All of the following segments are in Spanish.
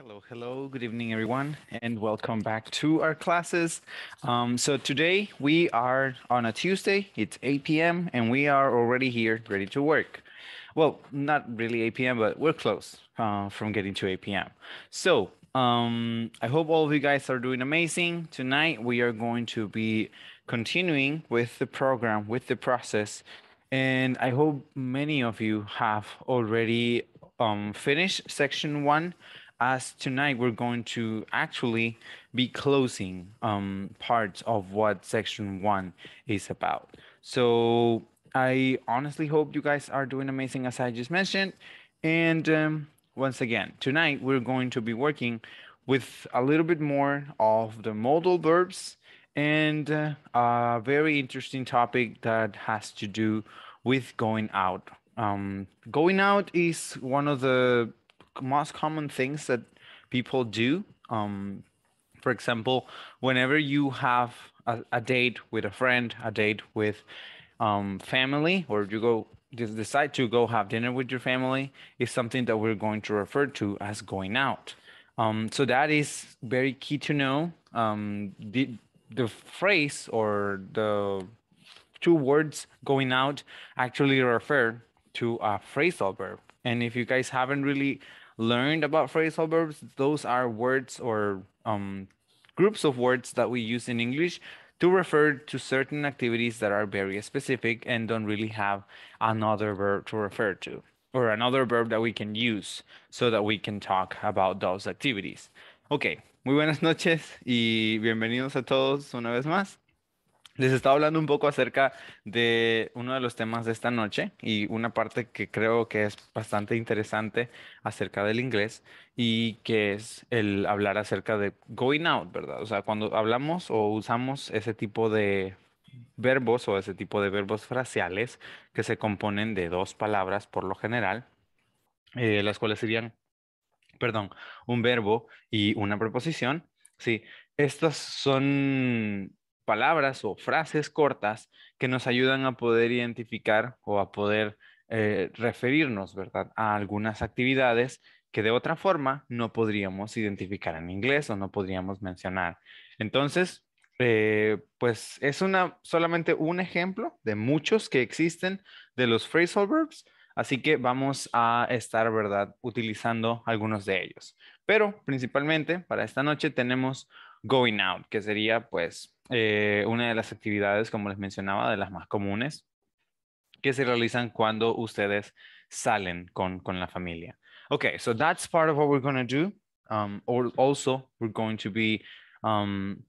Hello, hello, good evening, everyone, and welcome back to our classes. Um, so today we are on a Tuesday, it's 8 p.m., and we are already here ready to work. Well, not really 8 p.m., but we're close uh, from getting to 8 p.m. So um, I hope all of you guys are doing amazing. Tonight we are going to be continuing with the program, with the process, and I hope many of you have already um, finished section one as tonight we're going to actually be closing um, parts of what section one is about. So I honestly hope you guys are doing amazing as I just mentioned. And um, once again, tonight we're going to be working with a little bit more of the modal verbs and uh, a very interesting topic that has to do with going out. Um, going out is one of the most common things that people do. Um, for example, whenever you have a, a, date with a friend, a date with um, family, or you go just decide to go have dinner with your family, is something that we're going to refer to as going out. Um, so that is very key to know. Um, the the phrase or the two words going out actually refer to a phrasal verb. And if you guys haven't really learned about phrasal verbs, those are words or um, groups of words that we use in English to refer to certain activities that are very specific and don't really have another verb to refer to or another verb that we can use so that we can talk about those activities. Okay, muy buenas noches y bienvenidos a todos una vez más. Les estaba hablando un poco acerca de uno de los temas de esta noche y una parte que creo que es bastante interesante acerca del inglés y que es el hablar acerca de going out, ¿verdad? O sea, cuando hablamos o usamos ese tipo de verbos o ese tipo de verbos fraciales que se componen de dos palabras por lo general, eh, las cuales serían, perdón, un verbo y una preposición, sí, estas son palabras o frases cortas que nos ayudan a poder identificar o a poder eh, referirnos, ¿verdad?, a algunas actividades que de otra forma no podríamos identificar en inglés o no podríamos mencionar. Entonces, eh, pues es una, solamente un ejemplo de muchos que existen de los phrasal verbs, así que vamos a estar, ¿verdad?, utilizando algunos de ellos. Pero principalmente para esta noche tenemos going out, que sería pues eh, una de las actividades, como les mencionaba, de las más comunes que se realizan cuando ustedes salen con, la familia. Okay, so that's part of what we're going to do. Um, or also, we're going to be um,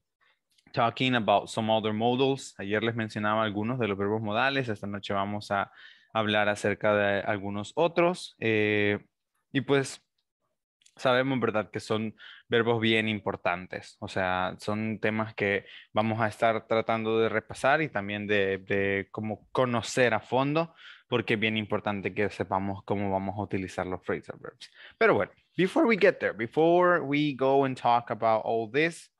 talking about some other modals. Ayer les mencionaba algunos de los verbos modales. Esta noche vamos a hablar acerca de algunos otros. Eh, y pues sabemos, ¿verdad?, que son verbos bien importantes. O sea, son temas que vamos a estar tratando de repasar y también de, de como conocer a fondo, porque es bien importante que sepamos cómo vamos a utilizar los phrasal verbs. Pero bueno, before we get there, before we go and talk about all this,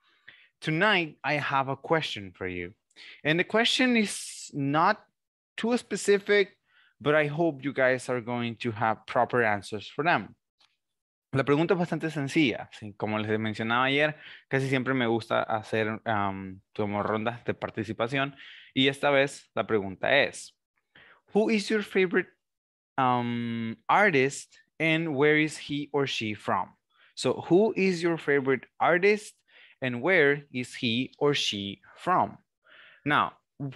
tonight I have a question for you. And the question is not too specific, but I hope you guys are going to have proper answers for them. La pregunta es bastante sencilla. Como les mencionaba ayer, casi siempre me gusta hacer rondas de participación. Y esta vez la pregunta es, ¿Who is your favorite artist and where is he or she from? So, who is your favorite artist and where is he or she from? Now,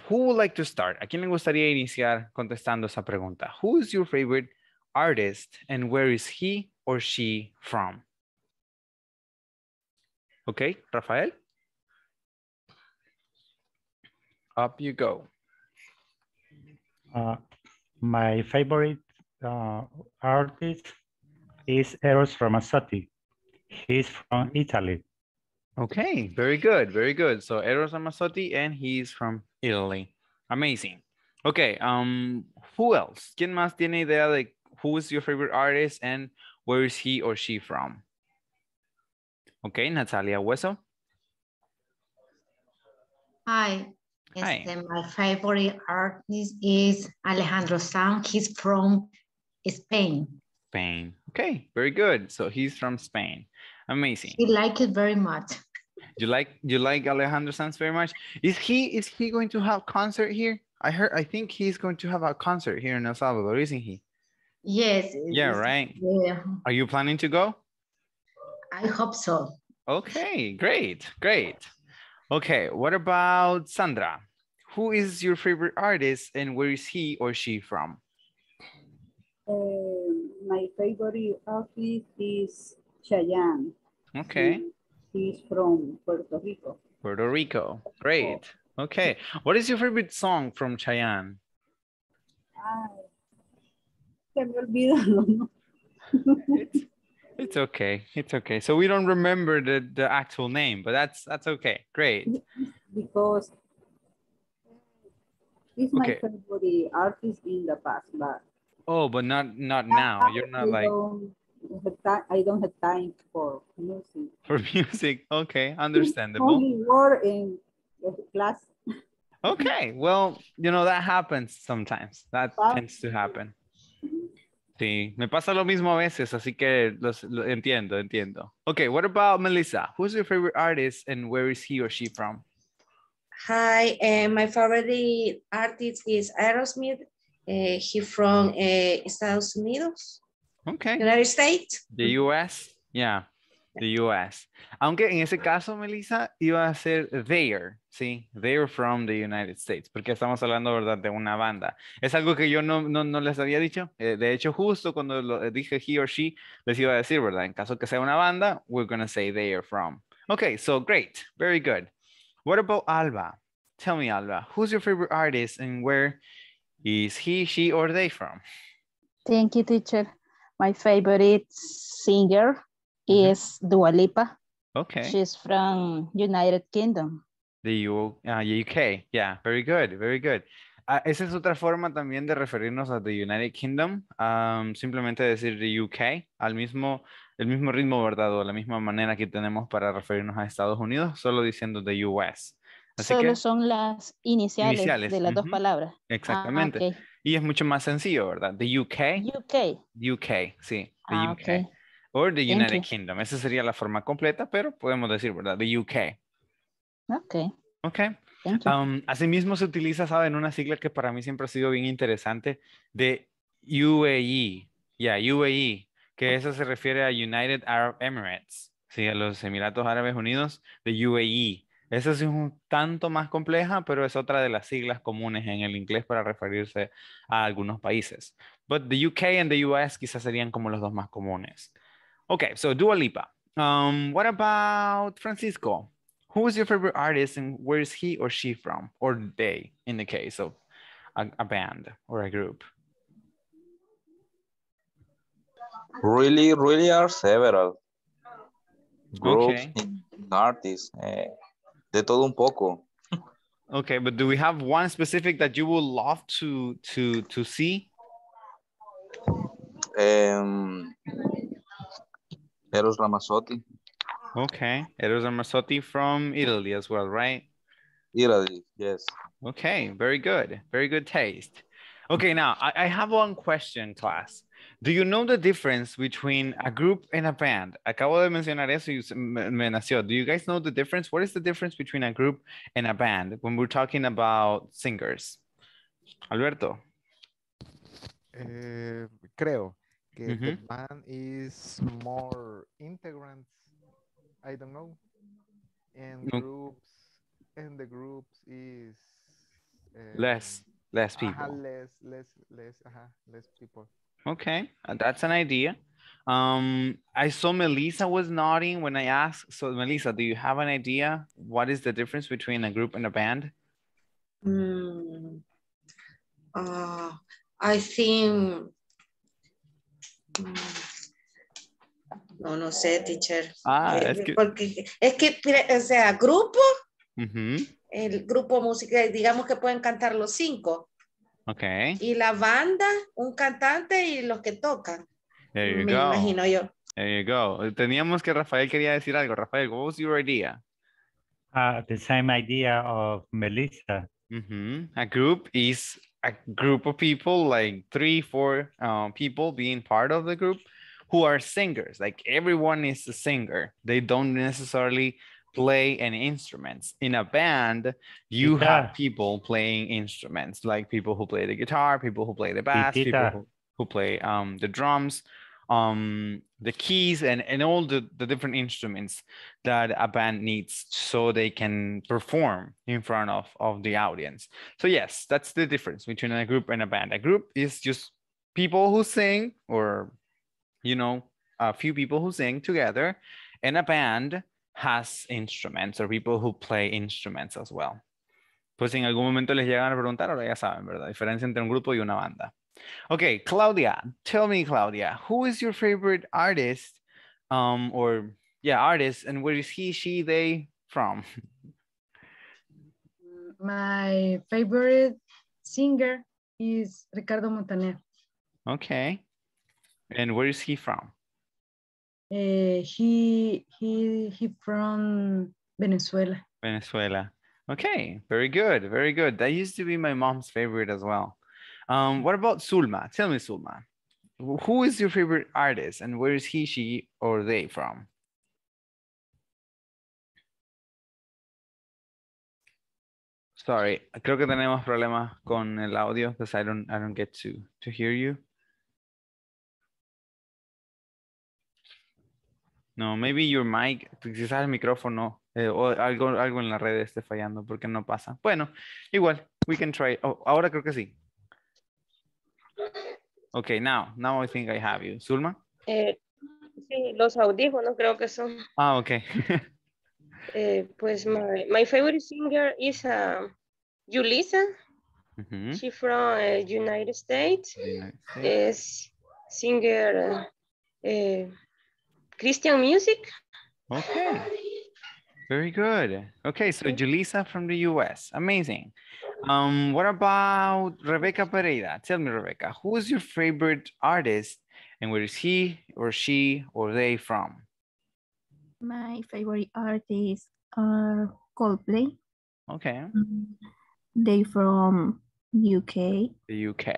who would like to start? ¿A quién le gustaría iniciar contestando esa pregunta? Who is your favorite artist and where is he or she from? Okay, Rafael? Up you go. Uh, my favorite uh, artist is Eros Ramazzotti. He's from Italy. Okay, very good, very good. So Eros Ramazzotti and he's from Italy. Amazing. Okay, um, who else? ¿Quién más tiene idea de who is your favorite artist and where is he or she from? Okay, Natalia Hueso. Hi. Hi. Yes, my favorite artist is Alejandro Sanz. He's from Spain. Spain. Okay, very good. So he's from Spain. Amazing. He like it very much. You like you like Alejandro Sanz very much. Is he is he going to have concert here? I heard I think he's going to have a concert here in El Salvador, isn't he? Yes. Yeah, right. Yeah. Are you planning to go? I hope so. Okay, great, great. Okay, what about Sandra? Who is your favorite artist and where is he or she from? Uh, my favorite artist is Cheyenne. Okay. He's from Puerto Rico. Puerto Rico, great. Okay, what is your favorite song from Cheyenne? se me olvida. ¿no? it's, okay. It's okay. So we don't remember the, the actual name, but that's that's okay. Great. Because he's okay. my favorite artist in the past, but oh, but not not now. You're not I like don't I don't have time for music. For music, okay, understandable. Only war in class. Okay, well, you know that happens sometimes. That but tends to happen. Sí, me pasa lo mismo a veces, así que los, lo entiendo, entiendo. Okay, what about Melissa? Who's your favorite artist and where is he or she from? Hi, eh, my favorite artist is Aerosmith. Eh, He's from eh, Estados Unidos. Okay. United States. The U.S. Yeah. The US. Aunque en ese caso, Melissa, iba a ser there, ¿sí? They're from the United States, porque estamos hablando, ¿verdad?, de una banda. Es algo que yo no, no, no les había dicho. Eh, de hecho, justo cuando lo, eh, dije he or she, les iba a decir, ¿verdad? En caso que sea una banda, we're going to say they're from. Okay, so great. Very good. What about Alba? Tell me, Alba, who's your favorite artist and where is he, she, or they from? Thank you, teacher. My favorite singer es is Dua Lipa. Okay. She's from United Kingdom. The UK. Ah, yeah, very good, very good. Ah, esa es otra forma también de referirnos a The United Kingdom, simplemente decir The UK, al mismo, el mismo ritmo, ¿verdad? O la misma manera que tenemos para referirnos a Estados Unidos, solo diciendo The US. Así solo son las iniciales, de las dos palabras. Ah, Exactamente. Y es mucho más sencillo, ¿verdad? The UK. UK. UK, sí. The UK. Or the United Kingdom. Esa sería la forma completa, pero podemos decir, ¿verdad? The UK. Ok. Ok. Um, asimismo se utiliza, ¿saben? Una sigla que para mí siempre ha sido bien interesante, de UAE. yeah, UAE, que eso se refiere a United Arab Emirates, ¿sí? A los Emiratos Árabes Unidos, The UAE. Esa es un tanto más compleja, pero es otra de las siglas comunes en el inglés para referirse a algunos países. But the UK and the US quizás serían como los dos más comunes. Okay, so Dua Lipa. Um, what about Francisco? Who is your favorite artist and where is he or she from? Or they in the case of a, a band or a group? Really, really are several groups okay. artists. Eh, de todo un poco. Okay, but do we have one specific that you would love to to to see? Um, Eros Ramazzotti. Okay, Eros Ramazzotti from Italy as well, right? Italy, yes. Okay, very good. Very good taste. Okay, now I, I have one question, class. Do you know the difference between a group and a band? Acabo de mencionar eso y me nació. Do you guys know the difference? What is the difference between a group and a band when we're talking about singers? Alberto. Eh, creo que mm -hmm. the band is more integrants, I don't know, and no. groups, and the groups is um, less, less people, uh, less, less, less, uh, less people. Okay, uh, that's an idea. Um, I saw Melissa was nodding when I asked. So Melissa, do you have an idea what is the difference between a group and a band? Mm, uh, I think No, no sé, teacher. Ah, eh, es que... Porque, es que, o sea, grupo, el grupo musical, digamos que pueden cantar los cinco. Ok. Y la banda, un cantante y los que tocan. There you Me go. imagino yo. There you go. Teníamos que Rafael quería decir algo. Rafael, what was your idea? Uh, the same idea of Melissa. A group is a group of people, like three, four um, people being part of the group who are singers. Like everyone is a singer. They don't necessarily play any instruments. In a band, you have people playing instruments, like people who play the guitar, people who play the bass, people who, who play um, the drums, um, the keys and, and all the, the different instruments that a band needs so they can perform in front of, of the audience. So yes, that's the difference between a group and a band. A group is just people who sing or, you know, a few people who sing together and a band has instruments or people who play instruments as well. Pues en algún momento les llegan a preguntar, ahora ya saben, ¿verdad? La diferencia entre un grupo y una banda. Okay, Claudia, tell me, Claudia, who is your favorite artist um, or yeah, artist and where is he, she, they from? My favorite singer is Ricardo Montaner. Okay. And where is he from? Uh, he he he from Venezuela. Venezuela. Okay, very good, very good. That used to be my mom's favorite as well. Um, what about Sulma? Tell me, Sulma, who is your favorite artist and where is he, she, or they from? Sorry, creo que tenemos problemas con el audio because I don't, I don't get to, to hear you. No, maybe your mic, quizás el micrófono eh, o algo, algo en la red esté fallando porque no pasa. Bueno, igual, we can try. Oh, ahora creo que sí. Okay, now, now I think I have you. Zulma? Eh, sí, los audífonos creo que son. Ah, okay. eh, pues my, my favorite singer is uh, Yulisa. Mm -hmm. She from uh, United States. Is singer uh, Christian music. Okay. Very good. Okay, so Julissa from the US. Amazing. Um, what about Rebecca Pereira? Tell me, Rebecca, who is your favorite artist and where is he or she or they from? My favorite artist are Coldplay. Okay. Mm, they from UK. The UK.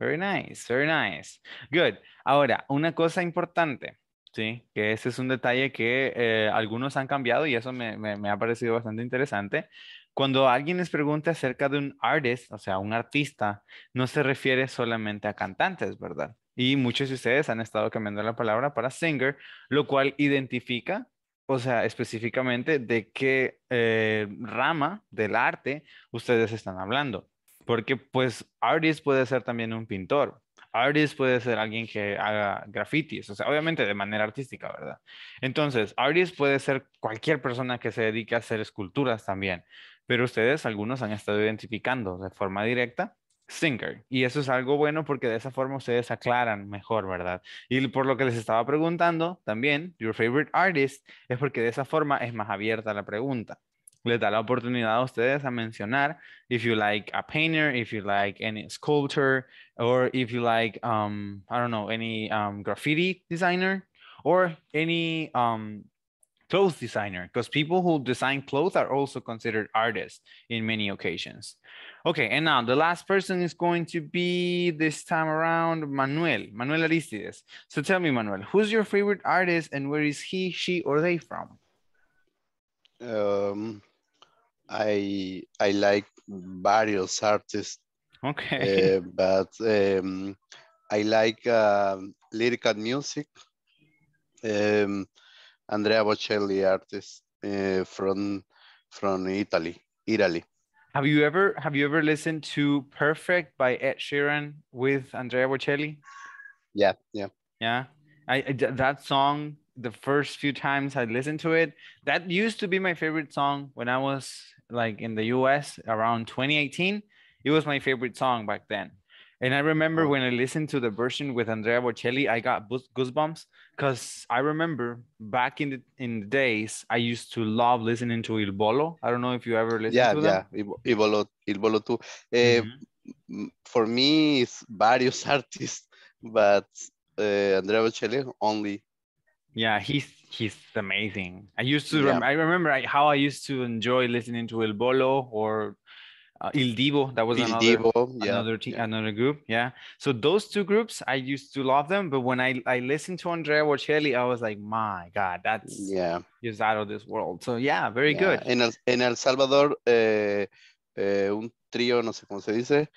Very nice, very nice. Good. Ahora, una cosa importante. Sí, que ese es un detalle que eh, algunos han cambiado y eso me, me, me, ha parecido bastante interesante. Cuando alguien les pregunta acerca de un artist, o sea, un artista, no se refiere solamente a cantantes, ¿verdad? Y muchos de ustedes han estado cambiando la palabra para singer, lo cual identifica, o sea, específicamente de qué eh, rama del arte ustedes están hablando. Porque pues artist puede ser también un pintor, artist puede ser alguien que haga grafitis, o sea, obviamente de manera artística, ¿verdad? Entonces, artist puede ser cualquier persona que se dedique a hacer esculturas también pero ustedes, algunos han estado identificando de forma directa singer. Y eso es algo bueno porque de esa forma ustedes aclaran mejor, ¿verdad? Y por lo que les estaba preguntando también, your favorite artist, es porque de esa forma es más abierta la pregunta. Les da la oportunidad a ustedes a mencionar if you like a painter, if you like any sculptor, or if you like, um, I don't know, any um, graffiti designer, or any um, clothes designer because people who design clothes are also considered artists in many occasions. Okay, and now the last person is going to be this time around Manuel, Manuel Aristides. So tell me, Manuel, who's your favorite artist and where is he, she, or they from? Um, I I like various artists. Okay. Uh, but um, I like uh, lyrical music. Um, Andrea Bocelli artist uh, from from Italy, Italy. Have you ever have you ever listened to Perfect by Ed Sheeran with Andrea Bocelli? Yeah, yeah. Yeah. I, I that song the first few times I listened to it, that used to be my favorite song when I was like in the US around 2018. It was my favorite song back then. And I remember when I listened to the version with Andrea Bocelli, I got goosebumps because I remember back in the in the days, I used to love listening to Il Bolo. I don't know if you ever listened yeah, to yeah. that. Yeah, yeah, Il Bolo, Il Bolo too. Uh, mm-hmm. For me, it's various artists, but uh, Andrea Bocelli only. Yeah, he's he's amazing. I used to yeah. rem- I remember I, how I used to enjoy listening to Il Bolo or uh, Il Divo. That was Il another Divo, yeah. another team, yeah. another group. Yeah. So those two groups, I used to love them, but when I I listened to Andrea Bocelli, I was like, my God, that's yeah, just out of this world. So yeah, very yeah. good. In El, in El Salvador, eh, eh, un trío, no sé cómo se dice.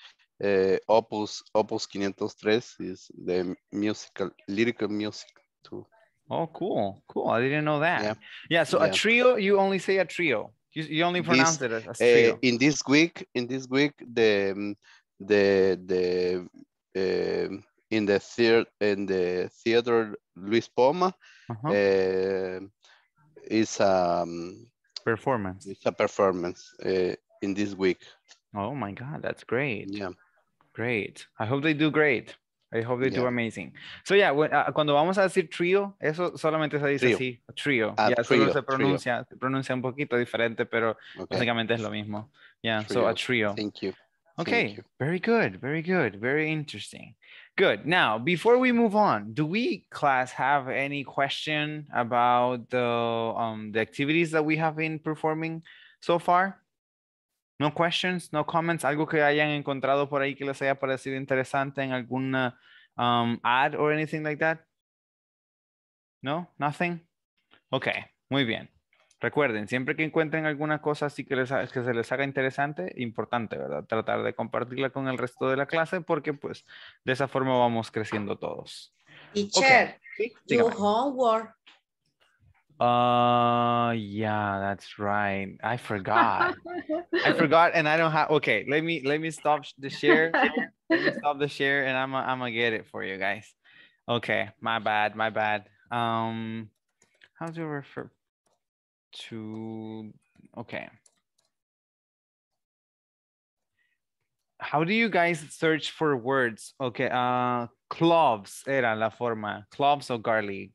Eh, Opus Opus 503 is the musical lyrical music too. Oh, cool, cool! I didn't know that. Yeah, yeah so a trio, you only say a trio you, you only pronounced it as eh, trio. Uh, in this week, in this week, the mm, the the uh, in the theater in the theater Luis Poma uh -huh. is a um, performance. It's a performance eh, in this week. Oh my God, that's great. Yeah, great. I hope they do great. I hope they yeah. do amazing. So yeah, when, uh, ah, cuando vamos a decir trio, eso solamente se dice trio. así, trio. yeah, trio, solo se pronuncia, trio. se pronuncia un poquito diferente, pero okay. básicamente es lo mismo. Yeah, so a trio. Thank you. Okay, Thank you. very good, very good, very interesting. Good. Now, before we move on, do we class have any question about the um the activities that we have been performing so far? No questions, no comments, algo que hayan encontrado por ahí que les haya parecido interesante en alguna um, ad o anything like that. No, nothing. Ok, muy bien. Recuerden, siempre que encuentren alguna cosa así que, les, que se les haga interesante, importante, ¿verdad? Tratar de compartirla con el resto de la clase porque pues de esa forma vamos creciendo todos. Teacher, homework Uh, yeah, that's right. I forgot. I forgot, and I don't have. Okay, let me let me stop the share. let me stop the share, and I'm a, I'm gonna get it for you guys. Okay, my bad, my bad. Um, how do you refer to? Okay. How do you guys search for words? Okay, uh, cloves era la forma, cloves or garlic.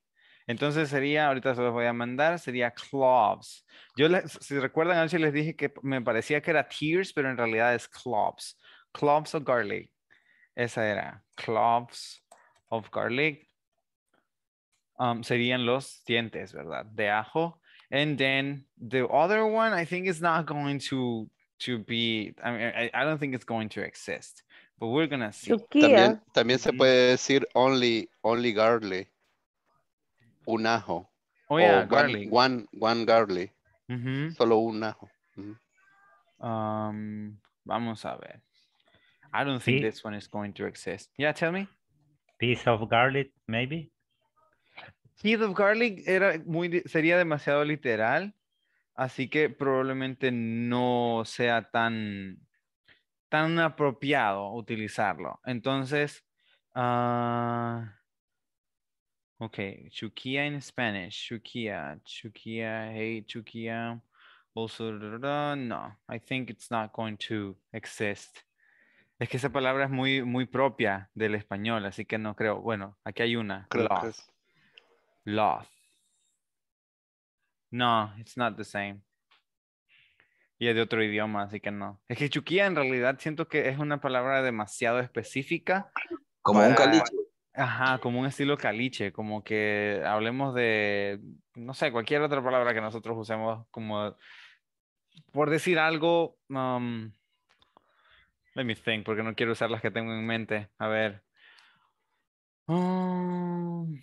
Entonces sería, ahorita se los voy a mandar, sería cloves. Yo, si recuerdan, antes les dije que me parecía que era tears, pero en realidad es cloves. Cloves of garlic. Esa era. Cloves of garlic. Um, serían los dientes, ¿verdad? De ajo. And then the other one, I think it's not going to, to be, I, mean, I, I don't think it's going to exist. But we're going see. También, también se mm. puede decir only, only garlic un ajo. Oh, yeah, o garlic. One, one, garlic. Mm-hmm. Solo un ajo. Mm-hmm. Um, vamos a ver. I don't think this one is going to exist. Yeah, tell me. Piece of garlic, maybe. Piece of garlic era muy, sería demasiado literal, así que probablemente no sea tan, tan apropiado utilizarlo. Entonces, ah, Okay, chukia in Spanish, chukia, chukia, hey, chukia, also, no, I think it's not going to exist. Es que esa palabra es muy, muy propia del español, así que no creo. Bueno, aquí hay una. Creo No, it's not the same. Y es de otro idioma, así que no. Es que chukia en realidad siento que es una palabra demasiado específica. Como un caliche. Ajá, como un estilo caliche, como que hablemos de, no sé, cualquier otra palabra que nosotros usemos como, por decir algo, um, let me think, porque no quiero usar las que tengo en mente. A ver. Um,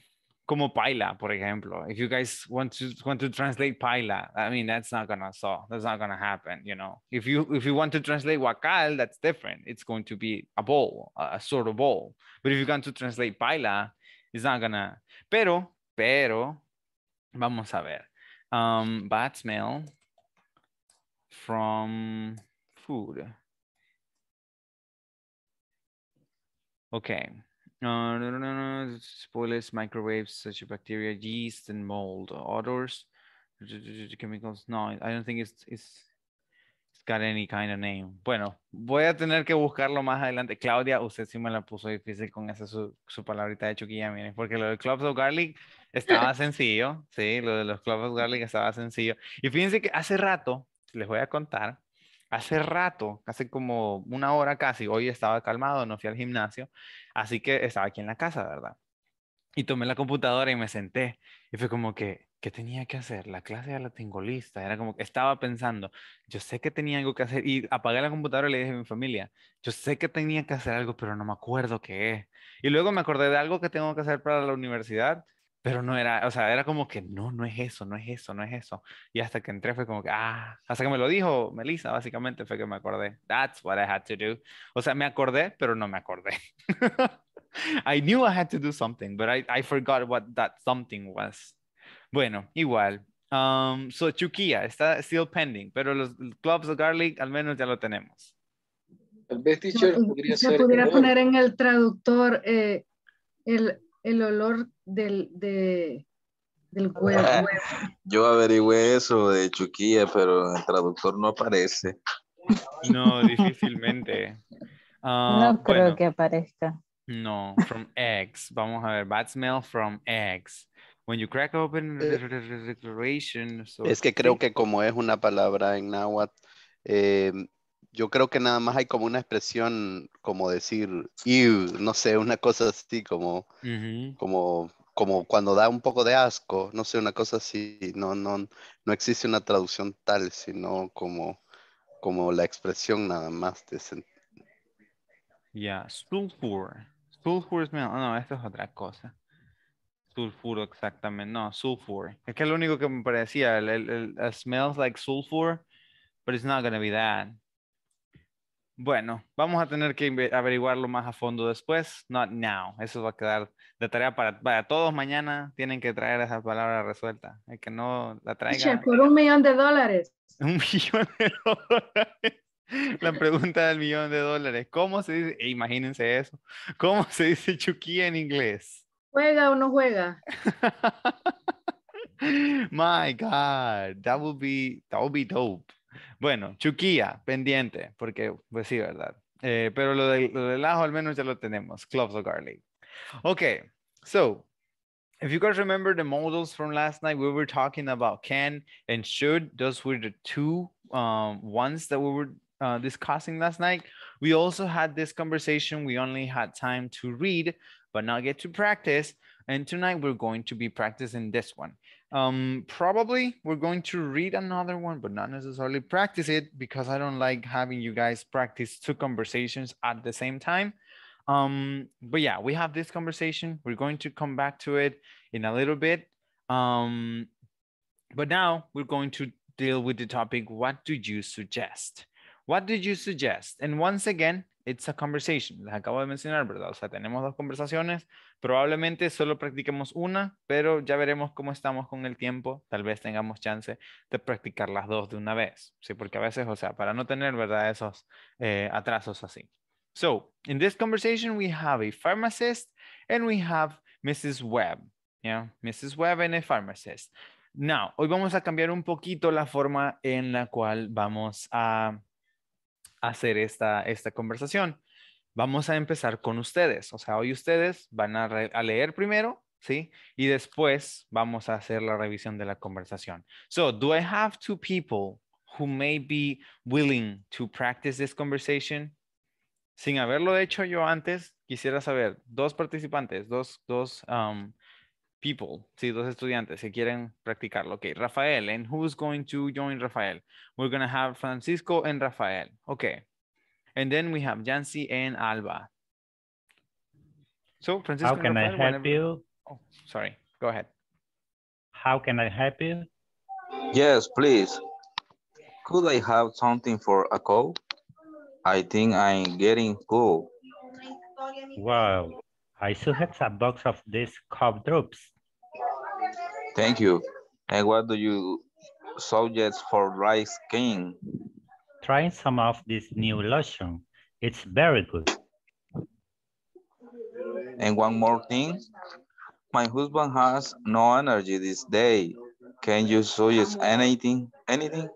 como paila, for example. If you guys want to want to translate paila, I mean that's not gonna solve. That's not gonna happen. You know, if you if you want to translate wakal, that's different. It's going to be a bowl, a, sort of bowl. But if you want to translate paila, it's not gonna. Pero, pero, vamos a ver. Um, bad smell from food. Okay. no, no, no, no. Spoilers, microwaves, such bacteria, yeast, and mold, odors, chemicals. No, I don't think it's, it's, it's got any kind of name. Bueno, voy a tener que buscarlo más adelante. Claudia, usted sí me la puso difícil con esa su, su palabrita de chuquilla, miren, porque lo de Clubs of Garlic estaba sencillo, sí, lo de los Clubs of Garlic estaba sencillo. Y fíjense que hace rato, les voy a contar, hace rato, hace como una hora casi, hoy estaba calmado, no fui al gimnasio, así que estaba aquí en la casa, ¿verdad? Y tomé la computadora y me senté. Y fue como que, ¿qué tenía que hacer? La clase ya la tengo lista. Era como que estaba pensando, yo sé que tenía algo que hacer. Y apagué la computadora y le dije a mi familia, yo sé que tenía que hacer algo, pero no me acuerdo qué es. Y luego me acordé de algo que tengo que hacer para la universidad pero no era, o sea, era como que no, no es eso, no es eso, no es eso. Y hasta que entré fue como que, ah, hasta que me lo dijo Melissa, básicamente fue que me acordé. That's what I had to do. O sea, me acordé, pero no me acordé. I knew I had to do something, but I, forgot what that something was. Bueno, igual. Um, so, Chukia, está still pending, pero los clubs of Garlic al menos ya lo tenemos. Tal teacher, podría ser. Se pudiera poner en el traductor eh, el el olor del, de, del huevo, Yo averigüe eso de Chuquilla, pero el traductor no aparece. No, difícilmente. Ah, no creo que aparezca. No, from eggs. Vamos a ver, bad smell from eggs. When you crack open the eh, Es que creo que como es una palabra en náhuatl, eh, yo creo que nada más hay como una expresión, como decir, Ew", no sé, una cosa así, como, como, como cuando da un poco de asco, no sé, una cosa así, no, no, no existe una traducción tal, sino como, como la expresión nada más. De ya, yeah. sulfur. Sulfur es ah, No, esto es otra cosa. sulfur exactamente. No, sulfur. Es que lo único que me parecía. El, smells like sulfur, but it's not gonna be that. Bueno, vamos a tener que averiguarlo más a fondo después. Not now. Eso va a quedar de tarea para, todos. Mañana tienen que traer esa palabra resuelta. El que no la traiga. Por un millón de dólares. Un millón de dólares. La pregunta del millón de dólares. ¿Cómo se dice? E imagínense eso. ¿Cómo se dice chuquí en inglés? ¿Juega o no juega? My God, that would be that would be dope. Bueno, Chuquía, pendiente, porque pues sí, ¿verdad? Eh, pero lo, de, lo del ajo al menos ya lo tenemos, cloves of garlic. Okay, so if you guys remember the models from last night, we were talking about can and should. Those were the two um, ones that we were uh, discussing last night. We also had this conversation. We only had time to read, but not get to practice. And tonight we're going to be practicing this one. Um, probably we're going to read another one, but not necessarily practice it because I don't like having you guys practice two conversations at the same time. Um, but yeah, we have this conversation. We're going to come back to it in a little bit. Um, but now we're going to deal with the topic what do you suggest? What did you suggest? And once again, it's a conversation, les acabo de mencionar, ¿verdad? O sea, tenemos dos conversaciones, probablemente solo practiquemos una, pero ya veremos cómo estamos con el tiempo, tal vez tengamos chance de practicar las dos de una vez, ¿sí? Porque a veces, o sea, para no tener, ¿verdad? Esos eh, atrasos así. So, in this conversation, we have a pharmacist and we have Mrs. Webb, yeah? Mrs. Webb and a pharmacist. Now, hoy vamos a cambiar un poquito la forma en la cual vamos a hacer esta, esta conversación. Vamos a empezar con ustedes. O sea, hoy ustedes van a, leer primero, ¿sí? Y después vamos a hacer la revisión de la conversación. So, do I have two people who may be willing to practice this conversation? Sin haberlo hecho yo antes, quisiera saber, dos participantes, dos, dos um, people, sí, dos estudiantes que quieren practicarlo. Okay, Rafael, and who's going to join Rafael? We're going to have Francisco and Rafael. Okay. And then we have Jancy and Alba. So, Francisco, how can Rafael, I help whenever... you? Oh, sorry. Go ahead. How can I help you? Yes, please. Could I have something for a call? I think I'm getting cold. Wow, I still have some box of these cough drops. Thank you. And what do you suggest for dry skin? Try some of this new lotion. It's very good. And one more thing. My husband has no energy this day. Can you suggest anything? Anything?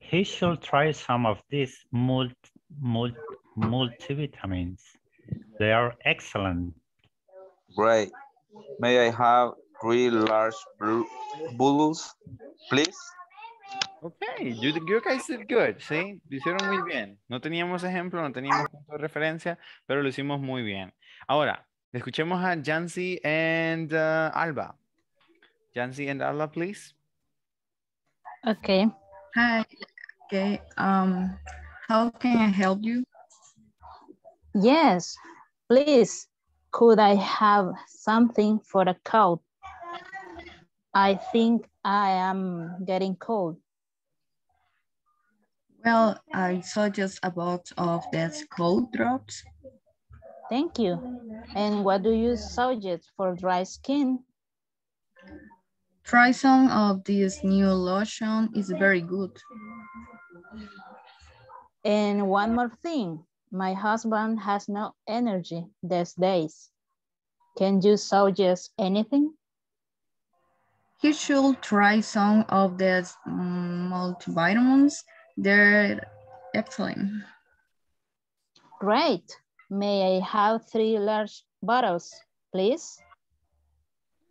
He should try some of these mult mult multivitamins. They are excellent. Great. May I have three large bubbles, please? Okay, you, you guys did good, ¿sí? Lo hicieron muy bien. No teníamos ejemplo, no teníamos punto de referencia, pero lo hicimos muy bien. Ahora, escuchemos a Jancy and uh, Alba. Jancy and Alba, please. Okay. Hi. Okay. Um, how can I help you? Yes. Please, could I have something for the cold? I think I am getting cold. Well, I saw just a box of these cold drops. Thank you. And what do you suggest for dry skin? Try some of this new lotion. It's very good. And one more thing. My husband has no energy these days. Can you suggest anything? He should try some of the mm, multivitamins. They're excellent. Great. May I have three large bottles, please?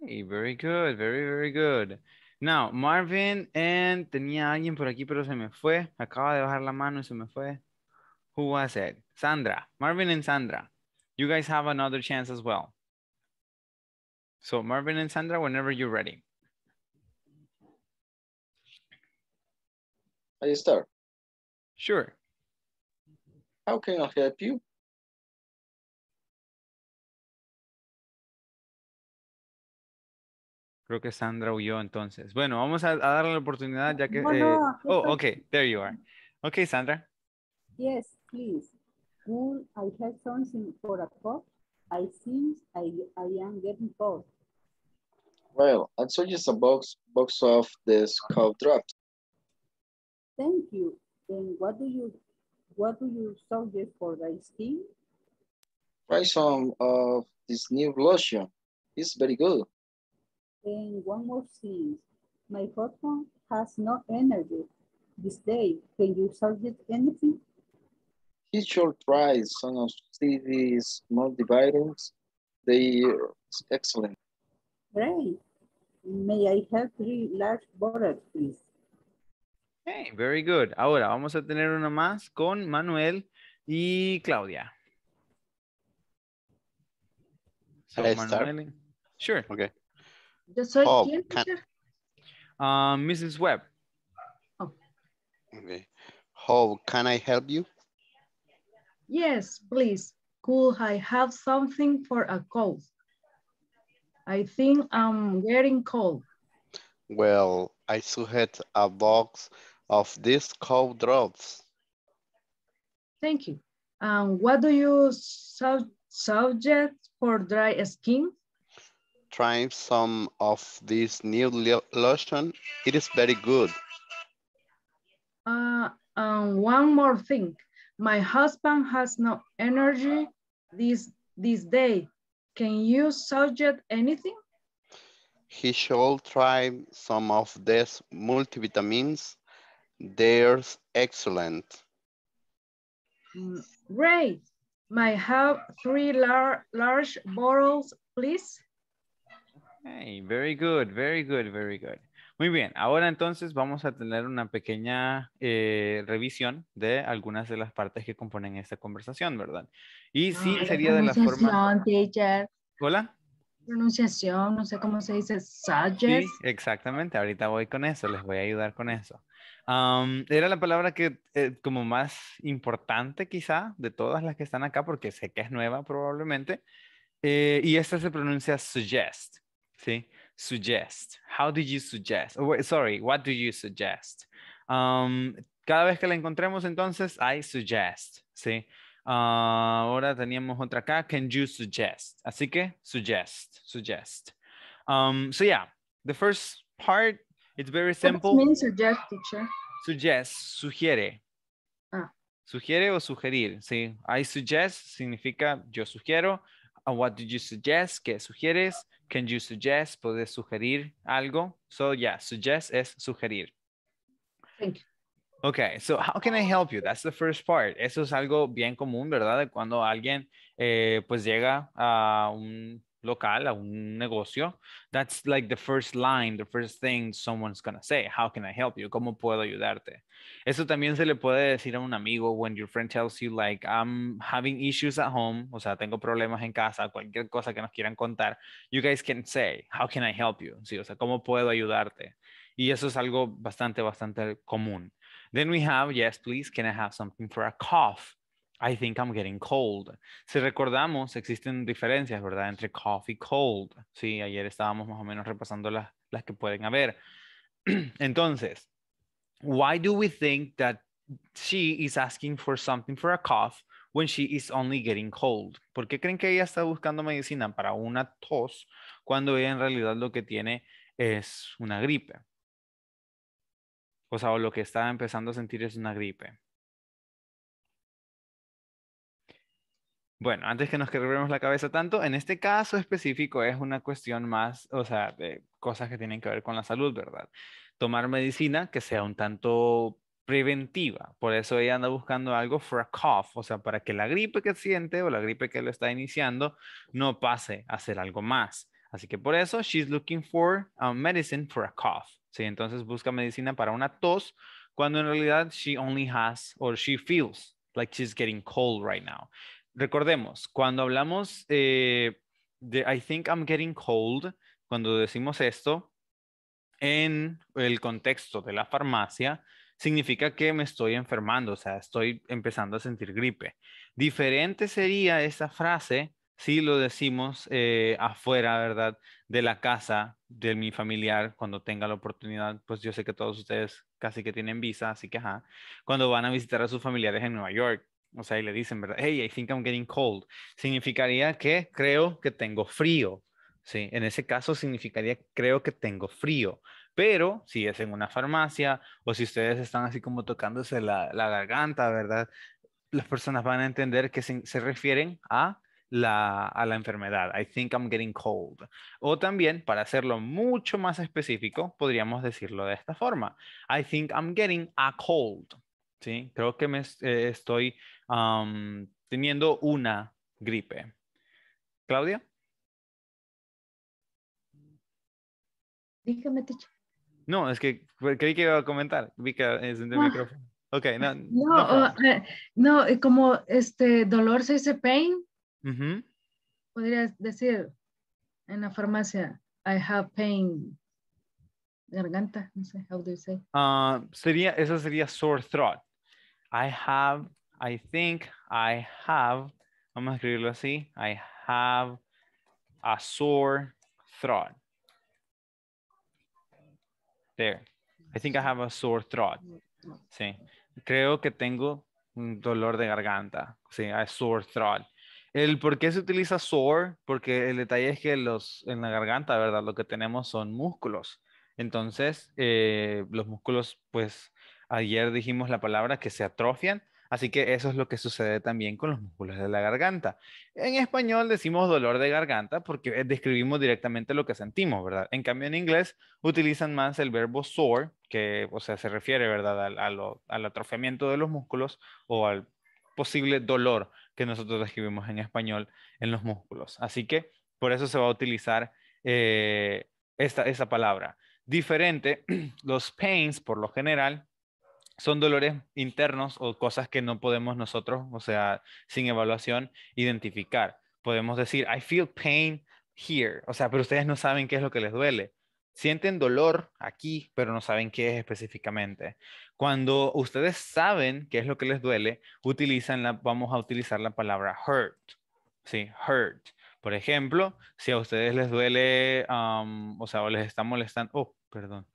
Hey, very good, very, very good. Now, Marvin and tenía alguien por aquí, pero se me fue. Acaba de bajar la mano y se me fue. Who was it? Sandra, Marvin and Sandra. You guys have another chance as well. So Marvin and Sandra, whenever you're ready. you start? Sure. How can I help you? Creo que Sandra huyó entonces. Bueno, vamos a, a darle la oportunidad ya que... eh, oh, okay, there you are. Okay, Sandra. Yes please. could I have something for a cup? I think I, I am getting cold. Well, I so a box box of this cough drops. Thank you. And what do you what do you suggest for the skin? Try some of this new lotion. It's very good. And one more thing. My husband has no energy this day. Can you suggest anything? Teacher tries some of these multivitamins. They are excellent. Great. May I have three large bottles, please? Okay, very good. Ahora vamos a tener una más con Manuel y Claudia. So I Manuel, start? Sure. Okay. Yo soy oh, quién, uh, Mrs. Webb. Oh. Okay. How can I help you? Yes, please. Could I have something for a cold? I think I'm getting cold. Well, I have a box of these cold drops. Thank you. Um, what do you su suggest for dry skin? Try some of this new lotion. It is very good. Uh, um, one more thing. My husband has no energy this, this day. Can you suggest anything? He should try some of these multivitamins. They're excellent. Mm, great. May have three lar large bottles, please? Hey, very good, very good, very good. Muy bien, ahora entonces vamos a tener una pequeña eh, revisión de algunas de las partes que componen esta conversación, ¿verdad? Y ah, sí sería de la forma... Teacher. Hola. Pronunciación, no sé cómo se dice, suggest. Sí, exactamente, ahorita voy con eso, les voy a ayudar con eso. era la palabra que eh, como más importante quizá de todas las que están acá, porque sé que es nueva probablemente, eh, y esta se pronuncia suggest, ¿sí? sí suggest? How do you suggest? Oh, sorry, what do you suggest? Um, cada vez que la encontremos, entonces, I suggest, ¿sí? Uh, ahora teníamos otra acá, can you suggest? Así que, suggest, suggest. Um, so yeah, the first part, it's very simple. What does suggest, teacher? Suggest, sugiere. Ah. Sugiere o sugerir, ¿sí? I suggest significa yo sugiero. And what do you suggest? ¿Qué sugieres? Can you suggest? ¿Puedes sugerir algo? So yeah, suggest es sugerir. Thank you. Okay, so how can I help you? That's the first part. Eso es algo bien común, ¿verdad? Cuando alguien eh, pues llega a un local, a un negocio, that's like the first line, the first thing someone's gonna say. How can I help you? ¿Cómo puedo ayudarte? Eso también se le puede decir a un amigo when your friend tells you like I'm having issues at home, o sea, tengo problemas en casa, cualquier cosa que nos quieran contar. You guys can say, how can I help you? Sí, o sea, ¿cómo puedo ayudarte? Y eso es algo bastante bastante común. Then we have, yes, please, can I have something for a cough? I think I'm getting cold. Si recordamos, existen diferencias, ¿verdad? Entre cough y cold. Sí, ayer estábamos más o menos repasando las, que pueden haber. Entonces, why do we think that she is asking for something for a cough when she is only getting cold? ¿Por qué creen que ella está buscando medicina para una tos cuando ella en realidad lo que tiene es una gripe? O sea, lo que está empezando a sentir es una gripe. Bueno, antes que nos quebremos la cabeza tanto, en este caso específico es una cuestión más, o sea, de cosas que tienen que ver con la salud, ¿verdad? Tomar medicina que sea un tanto preventiva. Por eso ella anda buscando algo for a cough, o sea, para que la gripe que siente o la gripe que lo está iniciando no pase a ser algo más. Así que por eso, she's looking for a um, medicine for a cough. Sí, entonces busca medicina para una tos, cuando en realidad she only has or she feels like she's getting cold right now recordemos, cuando hablamos eh, de I think I'm getting cold, cuando decimos esto, en el contexto de la farmacia, significa que me estoy enfermando, o sea, estoy empezando a sentir gripe. Diferente sería esa frase si lo decimos eh, afuera, ¿verdad? De la casa de mi familiar, cuando tenga la oportunidad, pues yo sé que todos ustedes casi que tienen visa, así que ajá, cuando van a visitar a sus familiares en Nueva York, o sea, y le dicen, ¿verdad? Hey, I think I'm getting cold. Significaría que creo que tengo frío. Sí, en ese caso significaría creo que tengo frío. Pero si es en una farmacia o si ustedes están así como tocándose la, la garganta, ¿verdad? Las personas van a entender que se, se refieren a la, a la enfermedad. I think I'm getting cold. O también, para hacerlo mucho más específico, podríamos decirlo de esta forma. I think I'm getting a cold. Sí, creo que me eh, estoy teniendo una gripe. Claudia. Dígame, teacher. No, es que creí que iba a comentar. Vi que encendió el micrófono. Ok, no. No, eh, eh, como este dolor se dice pain. Podrías decir en la farmacia, I have pain. Garganta, no sé, how do you say? Ah, sería, esa sería sore throat. I have, I think, I have, vamos a escribirlo así, I have a sore throat. There. I think I have a sore throat. Sí. Creo que tengo un dolor de garganta. Sí, a sore throat. El por qué se utiliza sore, porque el detalle es que los, en la garganta, ¿verdad? Lo que tenemos son músculos. Entonces, eh, los músculos, pues, Ayer dijimos la palabra que se atrofian, así que eso es lo que sucede también con los músculos de la garganta. En español decimos dolor de garganta porque eh, describimos directamente lo que sentimos, ¿verdad? En cambio, en inglés utilizan más el verbo sore, que, o sea, se refiere, ¿verdad?, al, atrofiamiento de los músculos o al posible dolor que nosotros describimos en español en los músculos. Así que por eso se va a utilizar eh, esa palabra. Diferente, los pains por lo general son dolores internos o cosas que no podemos nosotros, o sea, sin evaluación, identificar. Podemos decir, I feel pain here, o sea, pero ustedes no saben qué es lo que les duele. Sienten dolor aquí, pero no saben qué es específicamente. Cuando ustedes saben qué es lo que les duele, utilizan la, vamos a utilizar la palabra hurt, ¿sí? Hurt. Por ejemplo, si a ustedes les duele, o sea, o les está molestando, oh, perdón,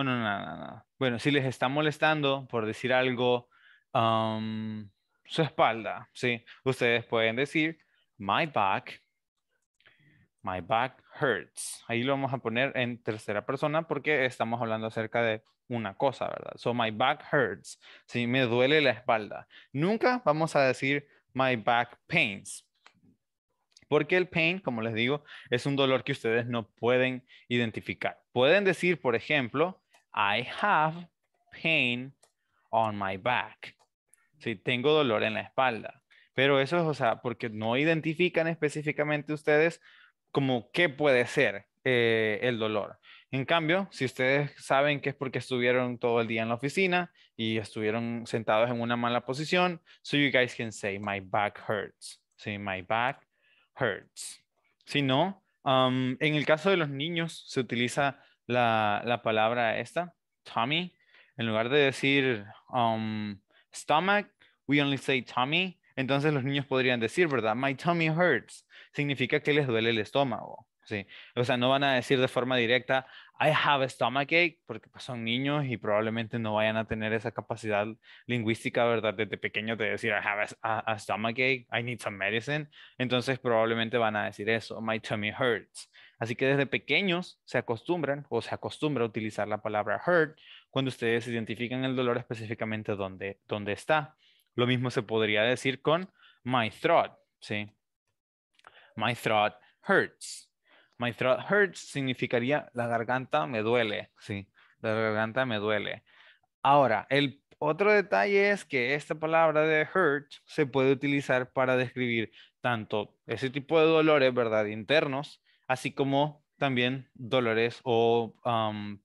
Oh, Bueno, si les está molestando por decir algo, um, su espalda, ¿sí? Ustedes pueden decir, my back, my back hurts. Ahí lo vamos a poner en tercera persona porque estamos hablando acerca de una cosa, ¿verdad? So, my back hurts. Sí, me duele la espalda. Nunca vamos a decir, my back pains. Porque el pain, como les digo, es un dolor que ustedes no pueden identificar. Pueden decir, por ejemplo, I have pain on my back. tengo dolor en la espalda. Pero eso es, o sea, porque no identifican específicamente ustedes como qué puede ser eh, el dolor. En cambio, si ustedes saben que es porque estuvieron todo el día en la oficina y estuvieron sentados en una mala posición, so you guys can say, my back hurts. Sí, my back hurts. Si no, um, en el caso de los niños se utiliza la, palabra esta, tummy. En lugar de decir um, stomach, we only say tummy. Entonces los niños podrían decir, ¿verdad? My tummy hurts. Significa que les duele el estómago. ¿sí? O sea, no van a decir de forma directa, I have a stomachache, porque pues, son niños y probablemente no vayan a tener esa capacidad lingüística, ¿verdad? Desde pequeños de decir, I have a, stomachache, I need some medicine. Entonces probablemente van a decir eso, my tummy hurts. Así que desde pequeños se acostumbran o se acostumbra a utilizar la palabra hurt cuando ustedes identifican el dolor específicamente donde, donde está. Lo mismo se podría decir con my throat, ¿sí? My throat hurts. My throat hurts significaría la garganta me duele, sí, la garganta me duele. Ahora, el otro detalle es que esta palabra de hurt se puede utilizar para describir tanto ese tipo de dolores, ¿verdad? Internos, así como también dolores o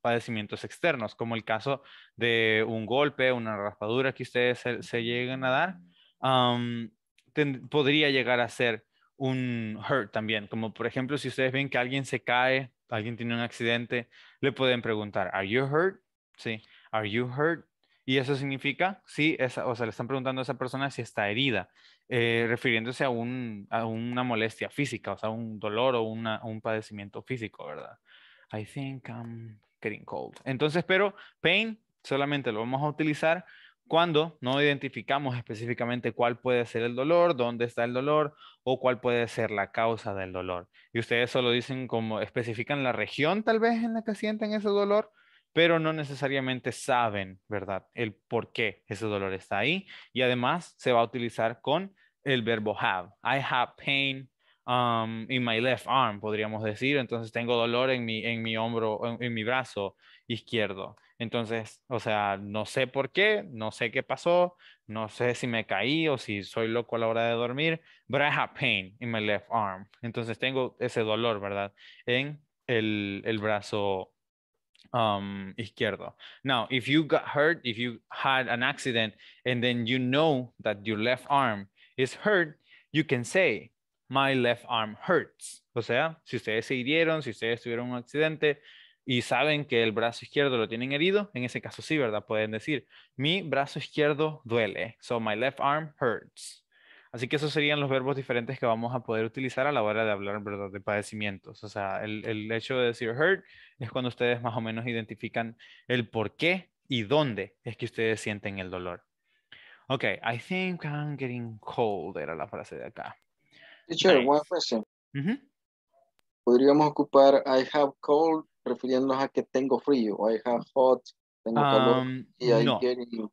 padecimientos externos, como el caso de un golpe, una raspadura que ustedes se, llegan lleguen a dar, podría llegar a ser un hurt también. Como por ejemplo, si ustedes ven que alguien se cae, alguien tiene un accidente, le pueden preguntar, ¿Are you hurt? Sí, ¿Are you hurt? Y eso significa, sí, esa, o sea, le están preguntando a esa persona si está herida, eh, refiriéndose a, una molestia física, o sea, un dolor o un padecimiento físico, ¿verdad? I think I'm getting cold. Entonces, pero pain solamente lo vamos a utilizar cuando no identificamos específicamente cuál puede ser el dolor, dónde está el dolor o cuál puede ser la causa del dolor. Y ustedes solo dicen como especifican la región tal vez en la que sienten ese dolor, pero no necesariamente saben, ¿verdad? El por qué ese dolor está ahí. Y además se va a utilizar con el verbo have. I have pain um, in my left arm, podríamos decir. Entonces tengo dolor en mi, hombro, en mi brazo izquierdo. Entonces, o sea, no sé por qué, no sé qué pasó, no sé si me caí o si soy loco a la hora de dormir, but I have pain in my left arm. Entonces tengo ese dolor, ¿verdad? En el, el brazo um, izquierdo. Now, if you got hurt, if you had an accident, and then you know that your left arm is hurt, you can say, my left arm hurts. O sea, si ustedes se hirieron, si ustedes tuvieron un accidente, y saben que el brazo izquierdo lo tienen herido, en ese caso sí, ¿verdad? Pueden decir, mi brazo izquierdo duele, so my left arm hurts. Así que esos serían los verbos diferentes que vamos a poder utilizar a la hora de hablar, ¿verdad? De padecimientos. O sea, el, hecho de decir hurt es cuando ustedes más o menos identifican el por qué y dónde es que ustedes sienten el dolor. Ok, I think I'm getting cold era la frase de acá. Teacher, one question. Podríamos ocupar I have cold refiriéndonos a que tengo frío, I have hot, tengo y no.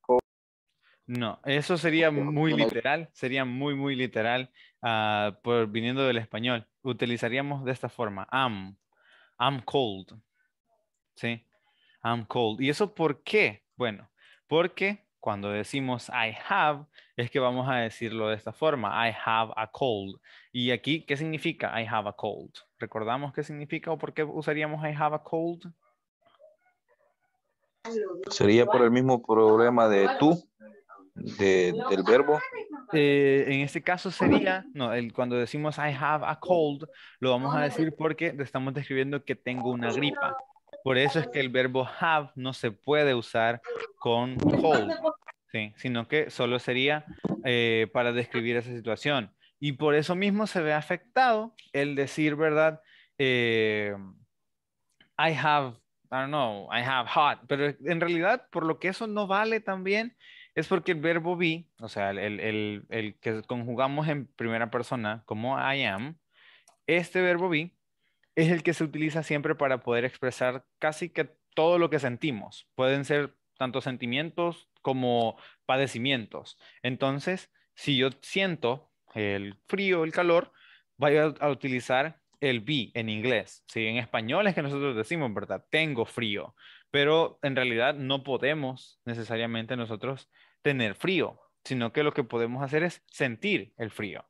cold. No, eso sería muy literal, sería muy, muy literal, ah, por, viniendo del español. Utilizaríamos de esta forma, am, I'm cold, ¿sí? I'm cold. ¿Y eso por qué? Bueno, porque cuando decimos I have, es que vamos a decirlo de esta forma, I have a cold. ¿Y aquí qué significa I have a cold? ¿Recordamos qué significa o por qué usaríamos I have a cold? Sería por el mismo problema de tú, del verbo. Eh, en este caso sería, no, el, cuando decimos I have a cold, lo vamos a decir porque estamos describiendo que tengo una gripa. Por eso es que el verbo have no se puede usar con cold, sino que solo sería eh, para describir esa situación. Y por eso mismo se ve afectado el decir, ¿verdad? Eh, I have, I don't know, I have hot. Pero en realidad, por lo que eso no vale también, es porque el verbo be, o sea, el, el, el, el que conjugamos en primera persona como I am, este verbo be es el que se utiliza siempre para poder expresar casi que todo lo que sentimos. Pueden ser tanto sentimientos como padecimientos. Entonces, si yo siento el frío, el calor, vaya a utilizar el be en inglés. Si En español es que nosotros decimos, ¿verdad? Tengo frío, pero en realidad no podemos necesariamente nosotros tener frío, sino que lo que podemos hacer es sentir el frío.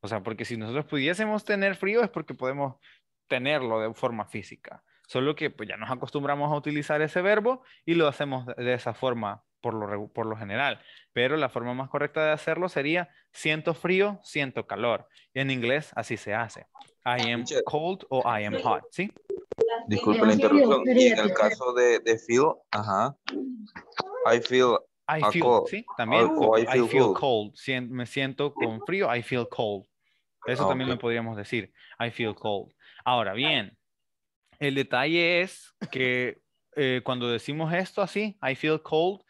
O sea, porque si nosotros pudiésemos tener frío es porque podemos tenerlo de forma física. Solo que pues, ya nos acostumbramos a utilizar ese verbo y lo hacemos de esa forma por lo, general, pero la forma más correcta de hacerlo sería siento frío, siento calor. En inglés así se hace. I am cold o I am hot, ¿sí? Disculpe la interrupción. Y en el caso de, feel, ajá, I feel I feel, cold. sí, también. Ah, I, feel cold. me siento con frío, I feel cold. Eso ah, también lo podríamos decir. I feel cold. Ahora bien, el detalle es que eh, cuando decimos esto así, I feel cold,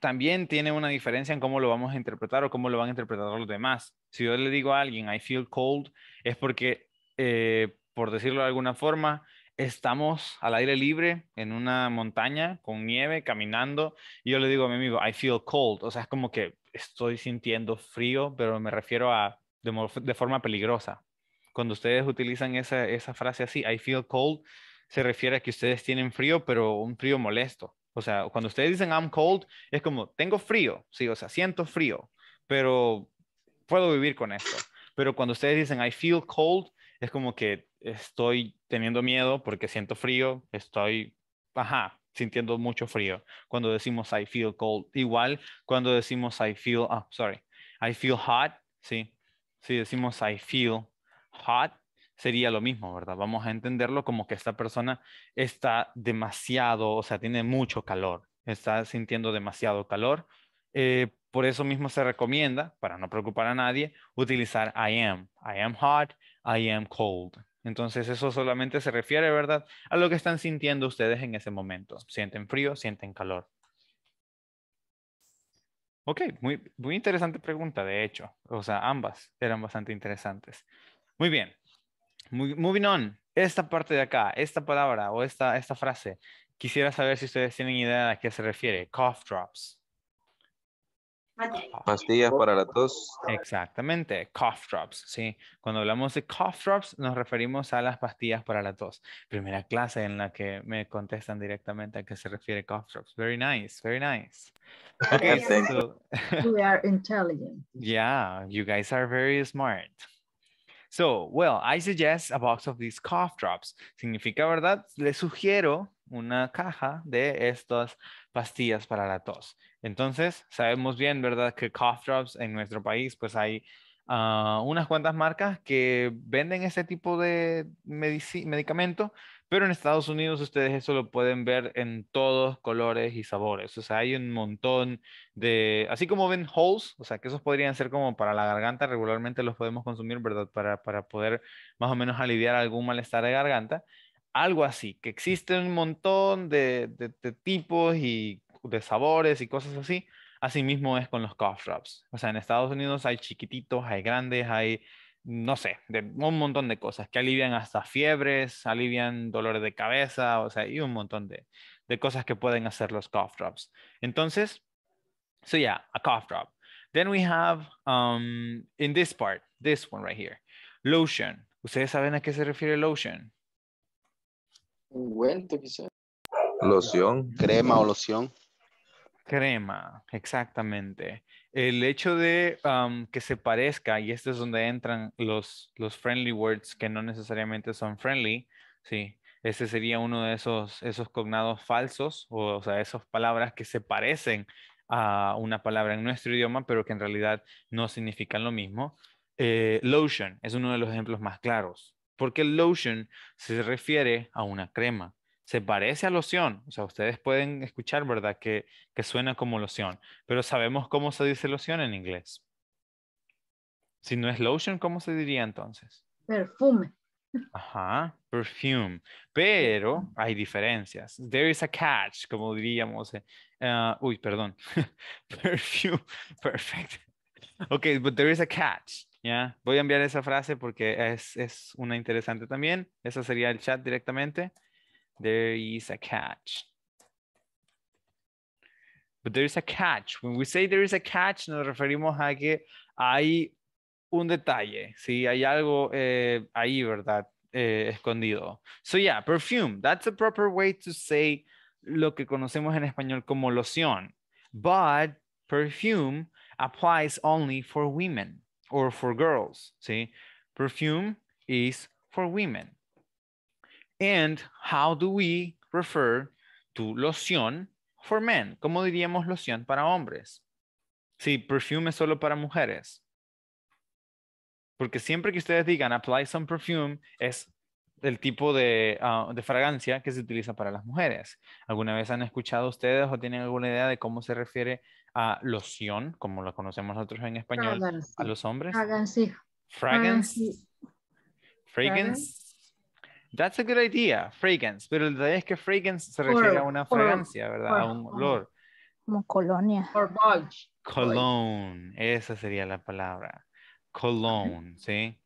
también tiene una diferencia en cómo lo vamos a interpretar o cómo lo van a interpretar los demás. Si yo le digo a alguien, I feel cold, es porque, eh, por decirlo de alguna forma, estamos al aire libre en una montaña con nieve, caminando, y yo le digo a mi amigo, I feel cold, o sea, es como que estoy sintiendo frío, pero me refiero a de, forma peligrosa. Cuando ustedes utilizan esa frase así, I feel cold, se refiere a que ustedes tienen frío, pero un frío molesto o sea, cuando ustedes dicen I'm cold, es como tengo frío, sí, o sea, siento frío, pero puedo vivir con esto. Pero cuando ustedes dicen I feel cold, es como que estoy teniendo miedo porque siento frío, estoy, ajá, sintiendo mucho frío. Cuando decimos I feel cold, igual cuando decimos I feel, ah, sorry, I feel hot, sí, si decimos I feel hot, sería lo mismo, ¿verdad? Vamos a entenderlo como que esta persona está demasiado, o sea, tiene mucho calor, está sintiendo demasiado calor. Eh, por eso mismo se recomienda, para no preocupar a nadie, utilizar I am. I am hot, I am cold. Entonces eso solamente se refiere, ¿verdad? A lo que están sintiendo ustedes en ese momento. Sienten frío, sienten calor. Ok, muy, muy interesante pregunta, de hecho. O sea, ambas eran bastante interesantes. Muy bien, Moving on, esta parte de acá, esta palabra o esta, esta frase, quisiera saber si ustedes tienen idea de a qué se refiere. Cough drops. Pastillas para la tos. Exactamente, cough drops, ¿sí? Cuando hablamos de cough drops, nos referimos a las pastillas para la tos. Primera clase en la que me contestan directamente a qué se refiere cough drops. Very nice, very nice. Okay, We are intelligent. Yeah, you guys are very smart. So, well, I suggest a box of these cough drops. Significa, ¿verdad? Le sugiero una caja de estas pastillas para la tos. Entonces, sabemos bien, ¿verdad? Que cough drops en nuestro país, pues hay Ah, unas cuantas marcas que venden ese tipo de medicamento, pero en Estados Unidos ustedes eso lo pueden ver en todos colores y sabores. O sea, hay un montón de, así como ven holes, o sea, que esos podrían ser como para la garganta, regularmente los podemos consumir, ¿verdad? Para, poder más o menos aliviar algún malestar de garganta. Algo así, que existen un montón de, de, de tipos y de sabores y cosas así Asimismo es con los cough drops. O sea, en Estados Unidos hay chiquititos, hay grandes, hay, no sé, de, un montón de cosas que alivian hasta fiebres, alivian dolores de cabeza, o sea, hay un montón de, cosas que pueden hacer los cough drops. Entonces, so yeah, a cough drop. Then we have, um, in this part, this one right here, lotion. ¿Ustedes saben a qué se refiere lotion? Ungüento, quizás. Loción. Crema o loción. Crema, exactamente. El hecho de que se parezca, y este es donde entran los, los friendly words que no necesariamente son friendly, sí, ese sería uno de esos, esos cognados falsos, o, sea, esas palabras que se parecen a una palabra en nuestro idioma, pero que en realidad no significan lo mismo. Eh, lotion es uno de los ejemplos más claros, porque el lotion se refiere a una crema se parece a loción, o sea, ustedes pueden escuchar, ¿verdad? Que, suena como loción, pero sabemos cómo se dice loción en inglés. Si no es lotion, ¿cómo se diría entonces? Perfume. Ajá, perfume. Pero hay diferencias. There is a catch, como diríamos. Eh, eh, uy, perdón. perfume. Perfect. Ok, but there is a catch. Yeah. Voy a enviar esa frase porque es, es una interesante también. Esa sería el chat directamente there is a catch. But there is a catch. When we say there is a catch, nos referimos a que hay un detalle, ¿sí? Hay algo eh, ahí, ¿verdad? Eh, escondido. So yeah, perfume. That's a proper way to say lo que conocemos en español como loción. But perfume applies only for women or for girls, Perfume is for women. And how do we refer to loción for men? ¿Cómo diríamos loción para hombres? Si perfume es solo para mujeres. Porque siempre que ustedes digan apply some perfume es el tipo ah, de, fragancia que se utiliza para las mujeres. ¿Alguna vez han escuchado ustedes o tienen alguna idea de cómo se refiere a loción, como la conocemos nosotros en español, a los hombres? Fragancia. Fragancia. That's a good idea, fragrance. Pero la detalle es que fragrance se refiere a una fragancia, ¿verdad? a un olor. Como colonia. Or Cologne, esa sería la palabra. Cologne, ¿sí?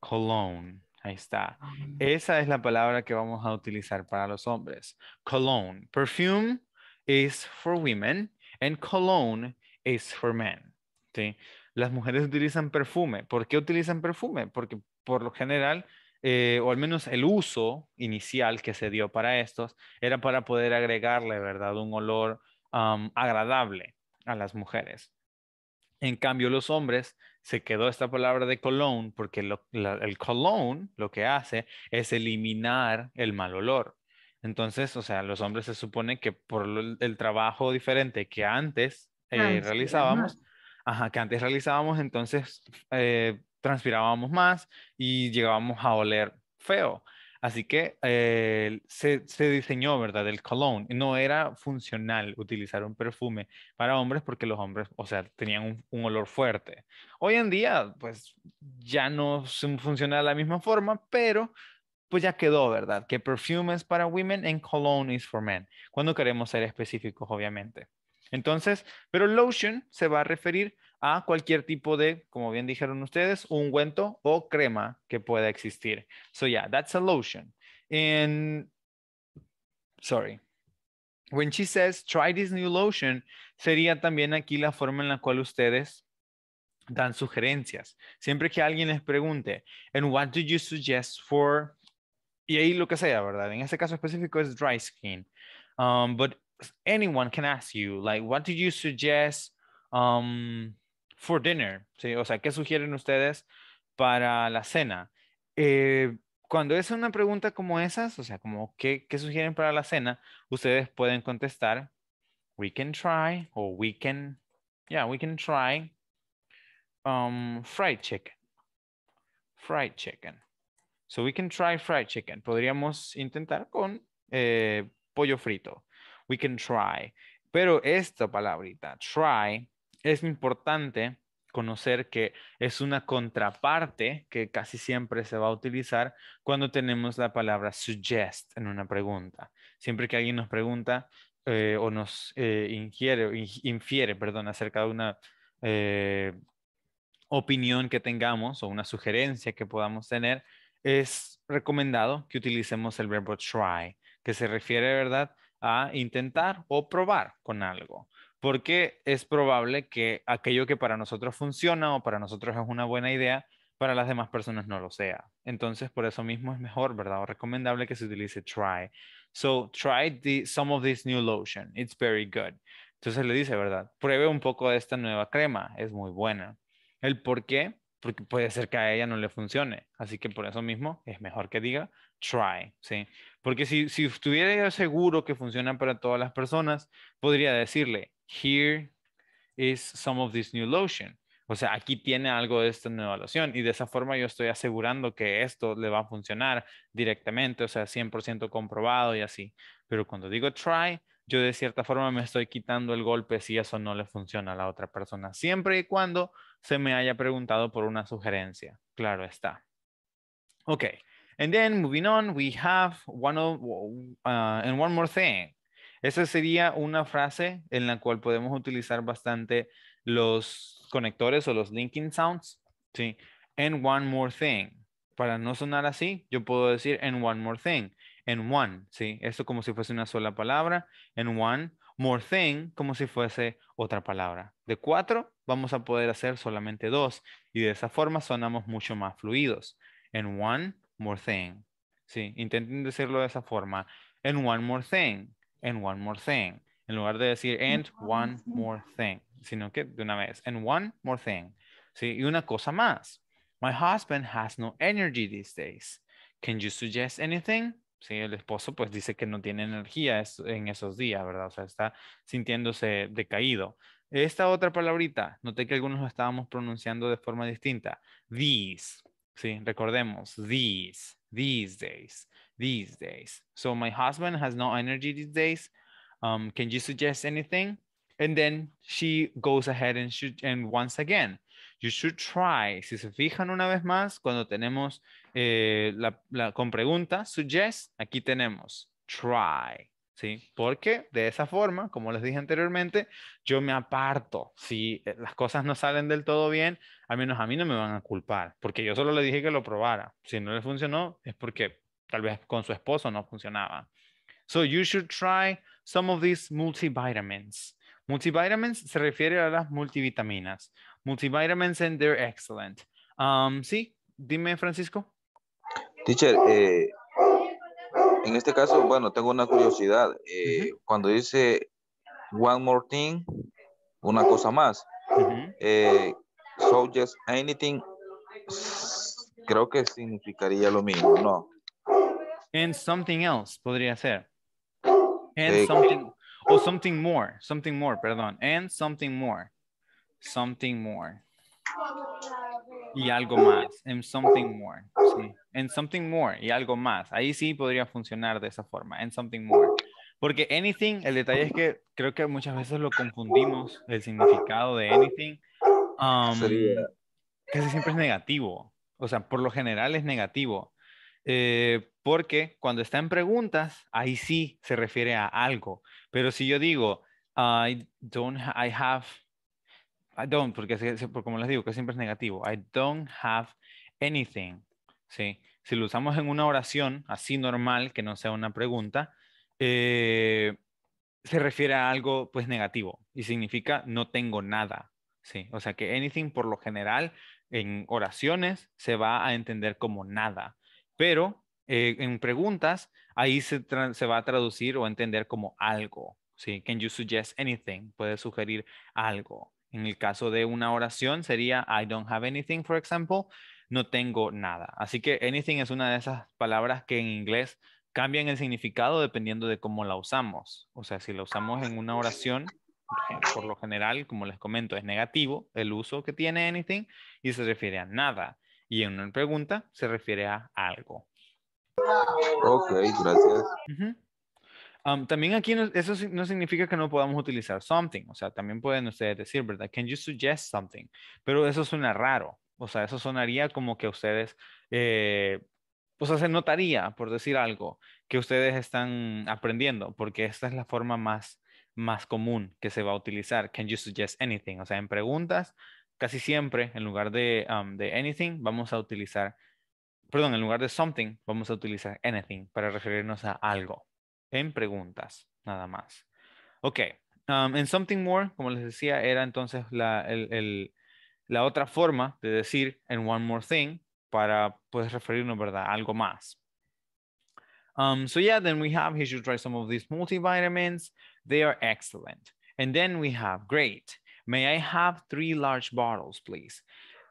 Cologne, ahí está. Esa es la palabra que vamos a utilizar para los hombres. Cologne. Perfume is for women and cologne is for men. ¿sí? Las mujeres utilizan perfume. ¿Por qué utilizan perfume? Porque por lo general eh, o al menos el uso inicial que se dio para estos, era para poder agregarle, ¿verdad?, un olor agradable a las mujeres. En cambio, los hombres se quedó esta palabra de cologne porque el cologne lo que hace es eliminar el mal olor. Entonces, o sea, los hombres se supone que por el, trabajo diferente que antes eh, realizábamos, que antes realizábamos, entonces eh, transpirábamos más y llegábamos a oler feo. Así que eh, se, diseñó, ¿verdad? El cologne. No era funcional utilizar un perfume para hombres porque los hombres, o sea, tenían un, olor fuerte. Hoy en día, pues ya no funciona de la misma forma, pero pues ya quedó, ¿verdad? Que perfume es para women and cologne is for men. Cuando queremos ser específicos, obviamente. Entonces, pero lotion se va a referir a cualquier tipo de, como bien dijeron ustedes, ungüento o crema que pueda existir. So yeah, that's a lotion. And sorry. When she says try this new lotion, sería también aquí la forma en la cual ustedes dan sugerencias. Siempre que alguien les pregunte, and what do you suggest for y ahí lo que sea, ¿verdad? En este caso específico es dry skin. Um, but anyone can ask you, like, what do you suggest um, for dinner, ¿sí? O sea, ¿qué sugieren ustedes para la cena? Eh, cuando es una pregunta como esas, o sea, como ¿qué, sugieren para la cena, ustedes pueden contestar, we can try, o we can, yeah, we can try um, fried chicken. Fried chicken. So we can try fried chicken. Podríamos intentar con eh, pollo frito. We can try. Pero esta palabrita, try, es importante conocer que es una contraparte que casi siempre se va a utilizar cuando tenemos la palabra suggest en una pregunta. Siempre que alguien nos pregunta eh, o nos eh, infiere perdón, acerca de una eh, opinión que tengamos o una sugerencia que podamos tener, es recomendado que utilicemos el verbo try, que se refiere, ¿verdad?, a intentar o probar con algo porque es probable que aquello que para nosotros funciona o para nosotros es una buena idea, para las demás personas no lo sea. Entonces, por eso mismo es mejor, ¿verdad? O recomendable que se utilice try. So, try some of this new lotion. It's very good. Entonces le dice, ¿verdad? Pruebe un poco de esta nueva crema. Es muy buena. El por qué, porque puede ser que a ella no le funcione. Así que por eso mismo es mejor que diga try, ¿sí? Porque si, si estuviera seguro que funciona para todas las personas, podría decirle, here is some of this new lotion. O sea, aquí tiene algo de esta nueva loción y de esa forma yo estoy asegurando que esto le va a funcionar directamente, o sea, 100% comprobado y así. Pero cuando digo try, yo de cierta forma me estoy quitando el golpe si eso no le funciona a la otra persona, siempre y cuando se me haya preguntado por una sugerencia. Claro está. Ok. And then moving on, we have one uh, and one more thing. Esa sería una frase en la cual podemos utilizar bastante los conectores o los linking sounds, ¿sí? And one more thing. Para no sonar así, yo puedo decir en one more thing, En one, ¿sí? Esto como si fuese una sola palabra, En one more thing como si fuese otra palabra. De cuatro vamos a poder hacer solamente dos y de esa forma sonamos mucho más fluidos. En one more thing. Sí, intenten decirlo de esa forma. En one more thing and one more thing. En lugar de decir and one more thing, sino que de una vez, and one more thing. ¿Sí? Y una cosa más. My husband has no energy these days. Can you suggest anything? Sí, el esposo pues dice que no tiene energía en esos días, ¿verdad? O sea, está sintiéndose decaído. Esta otra palabrita, noté que algunos lo estábamos pronunciando de forma distinta. These, sí, recordemos, these, these days these days. So my husband has no energy these days. Um, can you suggest anything? And then she goes ahead and and once again, you should try. Si se fijan una vez más, cuando tenemos eh, la, con pregunta, suggest, aquí tenemos try. ¿Sí? Porque de esa forma, como les dije anteriormente, yo me aparto. Si eh, las cosas no salen del todo bien, al menos a mí no me van a culpar, porque yo solo le dije que lo probara. Si no le funcionó, es porque Tal vez con su esposo no funcionaba. So you should try some of these multivitamins. Multivitamins se refiere a las multivitaminas. Multivitamins and they're excellent. Um, sí, dime Francisco. Teacher, eh, en este caso, bueno, tengo una curiosidad. Eh, cuando dice one more thing, una cosa más. Eh, so just anything, creo que significaría lo mismo, ¿no? And something else podría ser. And something, o something more, something more, perdón. And something more, something more. Y algo más, and something more. Sí. And something more, y algo más. Ahí sí podría funcionar de esa forma, and something more. Porque anything, el detalle es que creo que muchas veces lo confundimos, el significado de anything. Um, casi siempre es negativo. O sea, por lo general es negativo. Eh, porque cuando está en preguntas, ahí sí se refiere a algo. Pero si yo digo, I don't, I have, I don't, porque, como les digo, que siempre es negativo. I don't have anything. Si lo usamos en una oración, así normal, que no sea una pregunta, eh, se refiere a algo pues negativo y significa no tengo nada. o sea que anything por lo general en oraciones se va a entender como nada pero eh, en preguntas ahí se, va a traducir o entender como algo. ¿sí? Can you suggest anything? Puedes sugerir algo. En el caso de una oración sería I don't have anything, for example, no tengo nada. Así que anything es una de esas palabras que en inglés cambian el significado dependiendo de cómo la usamos. O sea, si la usamos en una oración, por lo general, como les comento, es negativo el uso que tiene anything y se refiere a nada y en una pregunta se refiere a algo. Ok, gracias. Um, también aquí eso no significa que no podamos utilizar something, o sea, también pueden ustedes decir, ¿verdad? Can you suggest something? Pero eso suena raro, o sea, eso sonaría como que ustedes, eh, o sea, se notaría, por decir algo, que ustedes están aprendiendo, porque esta es la forma más, más común que se va a utilizar. Can you suggest anything? O sea, en preguntas casi siempre, en lugar de, um, de anything, vamos a utilizar, perdón, en lugar de something, vamos a utilizar anything para referirnos a algo. En preguntas, nada más. Ok, um, en something more, como les decía, era entonces la, otra forma de decir and one more thing para poder pues, referirnos, ¿verdad? Algo más. Um, so yeah, then we have, he should try some of these multivitamins. They are excellent. And then we have great. May I have three large bottles, please?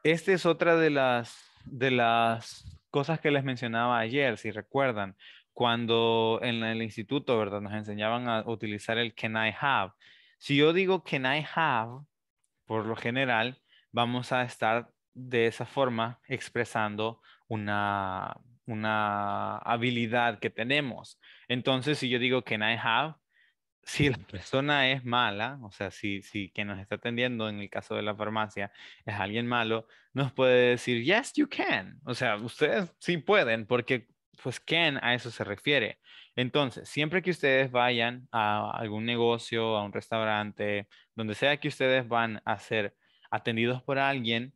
Esta es otra de las, de las cosas que les mencionaba ayer, si recuerdan, cuando en el instituto, ¿verdad? Nos enseñaban a utilizar el can I have. Si yo digo can I have, por lo general, vamos a estar de esa forma expresando una, una habilidad que tenemos. Entonces, si yo digo can I have, si la persona es mala, o sea, si, si quien nos está atendiendo en el caso de la farmacia es alguien malo, nos puede decir, yes, you can. O sea, ustedes sí pueden, porque pues can a eso se refiere. Entonces, siempre que ustedes vayan a algún negocio, a un restaurante, donde sea que ustedes van a ser atendidos por alguien,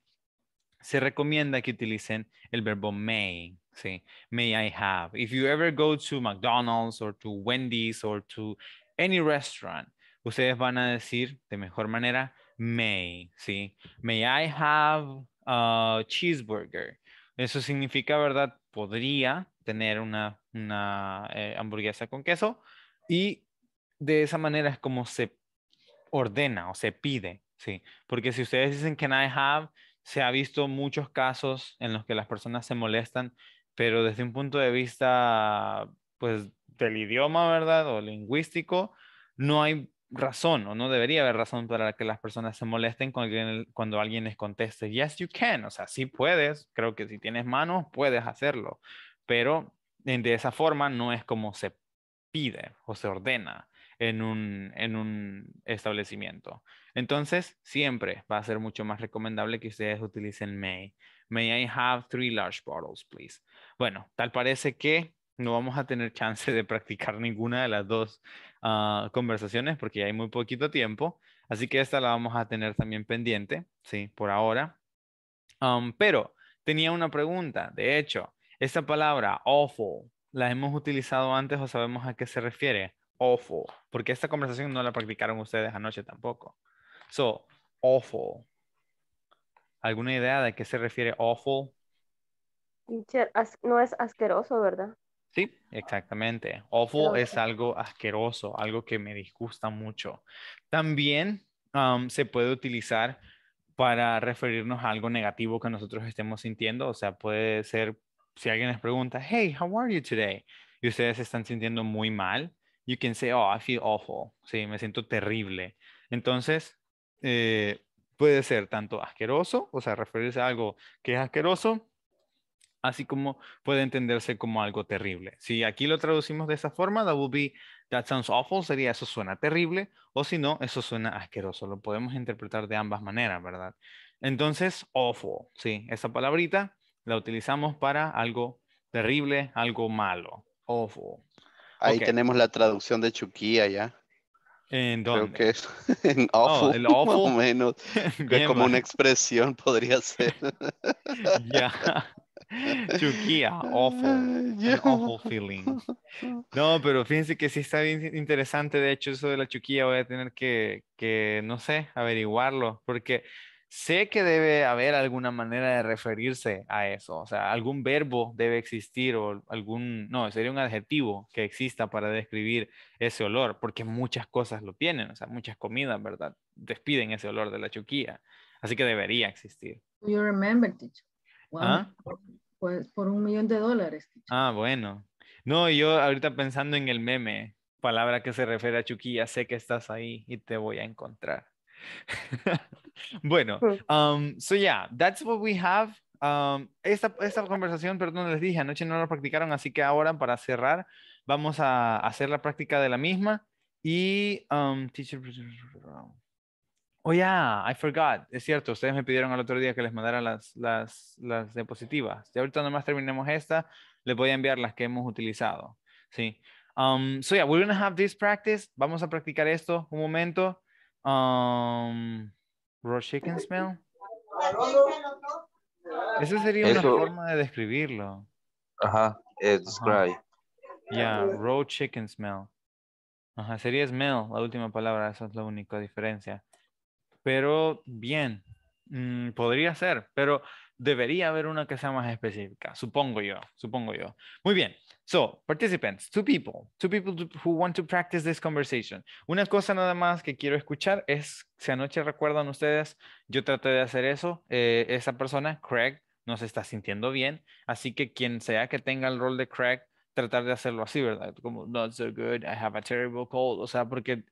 se recomienda que utilicen el verbo may. ¿sí? May I have. If you ever go to McDonald's or to Wendy's or to any restaurant, ustedes van a decir de mejor manera, may, ¿sí? May I have a cheeseburger? Eso significa, ¿verdad? Podría tener una, una eh, hamburguesa con queso y de esa manera es como se ordena o se pide, ¿sí? Porque si ustedes dicen, can I have? Se ha visto muchos casos en los que las personas se molestan, pero desde un punto de vista pues, del idioma, ¿verdad? O lingüístico, no hay razón o no debería haber razón para que las personas se molesten cuando, cuando alguien les conteste, yes, you can, o sea, sí puedes, creo que si tienes manos puedes hacerlo, pero de esa forma no es como se pide o se ordena en un, en un establecimiento. Entonces, siempre va a ser mucho más recomendable que ustedes utilicen may. May I have three large bottles, please? Bueno, tal parece que no vamos a tener chance de practicar ninguna de las dos ah, conversaciones porque hay muy poquito tiempo. Así que esta la vamos a tener también pendiente, sí, por ahora. Um, pero tenía una pregunta. De hecho, esta palabra awful, ¿la hemos utilizado antes o sabemos a qué se refiere? Awful. Porque esta conversación no la practicaron ustedes anoche tampoco. So, awful. ¿Alguna idea de qué se refiere awful? no es asqueroso, ¿verdad? Sí, exactamente. Awful es algo asqueroso, algo que me disgusta mucho. También se puede utilizar para referirnos a algo negativo que nosotros estemos sintiendo. O sea, puede ser si alguien les pregunta, hey, how are you today? Y ustedes se están sintiendo muy mal. You can say, oh, I feel awful. Sí, me siento terrible. Entonces, eh, puede ser tanto asqueroso, o sea, referirse a algo que es asqueroso, así como puede entenderse como algo terrible. Si aquí lo traducimos de esa forma, that sounds awful, sería eso suena terrible, o si no, eso suena asqueroso. Lo podemos interpretar de ambas maneras, ¿verdad? Entonces, awful, sí, esa palabrita la utilizamos para algo terrible, algo malo, awful. Ahí tenemos la traducción de Chuquía ya. ¿En dónde? Creo que es en oh, awful, awful. Más o menos. es como una expresión podría ser. ya. Chuquía, awful. awful feeling. No, pero fíjense que sí está bien interesante. De hecho, eso de la chuquía voy a tener que, no sé, averiguarlo. Porque sé que debe haber alguna manera de referirse a eso. O sea, algún verbo debe existir o algún, no, sería un adjetivo que exista para describir ese olor. Porque muchas cosas lo tienen. O sea, muchas comidas, ¿verdad? Despiden ese olor de la chuquía. Así que debería existir. ¿Ah? Pues por un millón de dólares. Ah, bueno. No, yo ahorita pensando en el meme, palabra que se refiere a Chuquilla, sé que estás ahí y te voy a encontrar. bueno, um, so yeah, that's what we have. Um, esta, esta, conversación, perdón, les dije, anoche no la practicaron, así que ahora para cerrar, vamos a hacer la práctica de la misma y um, Oh, yeah, I forgot. Es cierto, ustedes me pidieron al otro día que les mandara las, las, las diapositivas. Y ahorita nomás terminemos esta, les voy a enviar las que hemos utilizado. Sí. Um, so yeah, we're going to have this practice. Vamos a practicar esto un momento. Um, raw chicken smell. Esa sería una forma de describirlo. Ajá, describe. Yeah, raw chicken smell. Ajá, sería smell, la última palabra, esa es la única diferencia pero bien, mm, podría ser, pero debería haber una que sea más específica, supongo yo, supongo yo. Muy bien. So, participants, two people, two people who want to practice this conversation. Una cosa nada más que quiero escuchar es, si anoche recuerdan ustedes, yo traté de hacer eso, eh, esa persona, Craig, no se está sintiendo bien, así que quien sea que tenga el rol de Craig, tratar de hacerlo así, ¿verdad? Como, not so good, I have a terrible cold, o sea, porque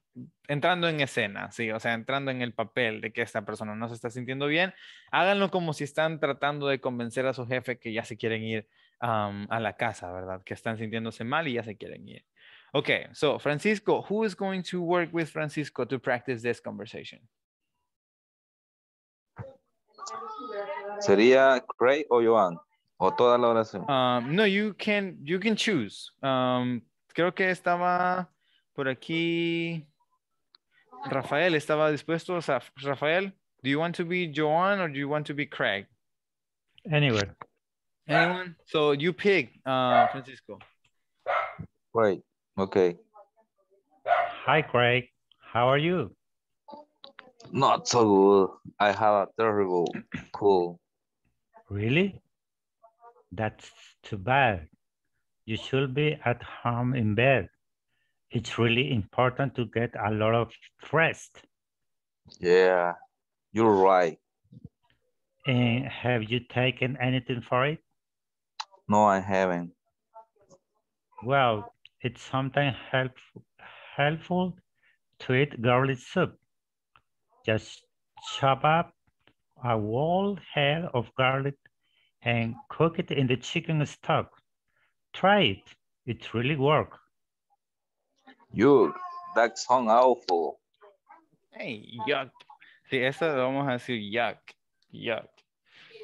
entrando en escena, sí, o sea, entrando en el papel de que esta persona no se está sintiendo bien, háganlo como si están tratando de convencer a su jefe que ya se quieren ir a la casa, ¿verdad? Que están sintiéndose mal y ya se quieren ir. Ok. so Francisco, who is going to work with Francisco to practice this conversation? Sería Craig o Joan o toda la oración. Um, no, you can you can choose. Um, creo que estaba por aquí. Rafael estaba dispuesto. O sea, Rafael, do you want to be Joan or do you want to be Craig? Anywhere. Anyone? So you pick, uh, Francisco. Right. Okay. Hi, Craig. How are you? Not so good. I have a terrible cold. Really? That's too bad. You should be at home in bed it's really important to get a lot of rest. Yeah, you're right. And have you taken anything for it? No, I haven't. Well, it's sometimes help helpful to eat garlic soup. Just chop up a whole head of garlic and cook it in the chicken stock. Try it. It really works. Yuck, that sounds awful. Hey, yuck. Sí, eso lo vamos a decir yuck, yuck.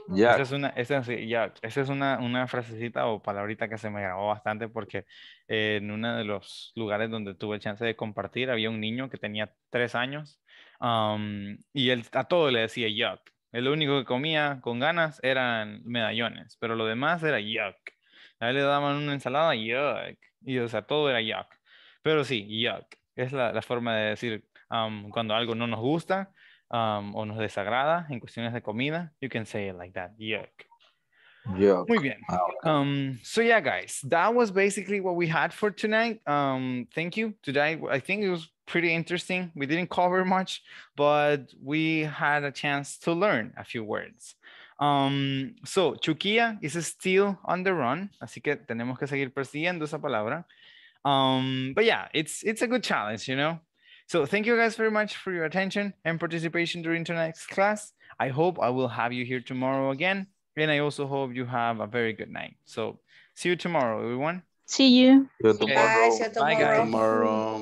yuck. Esa es, una, esa es, es una, una, frasecita o palabrita que se me grabó bastante porque eh, en uno de los lugares donde tuve chance de compartir había un niño que tenía tres años um, y él a todo le decía yuck. El único que comía con ganas eran medallones, pero lo demás era yuck. A él le daban una ensalada, yuck. Y o sea, todo era yuck. Pero sí, yuck. Es la, la forma de decir um, cuando algo no nos gusta um, o nos desagrada en cuestiones de comida. You can say it like that. Yuck. Muy bien. Ah, um, so yeah, guys, that was basically what we had for tonight. Um, thank you. Today, I think it was pretty interesting. We didn't cover much, but we had a chance to learn a few words. Um, so, Chuquilla is still on the run, así que tenemos que seguir persiguiendo esa palabra. Um, but yeah, it's it's a good challenge, you know. So thank you guys very much for your attention and participation during tonight's class. I hope I will have you here tomorrow again. And I also hope you have a very good night. So see you tomorrow, everyone. See you. See you tomorrow. Guys, tomorrow. Bye, guys. Tomorrow.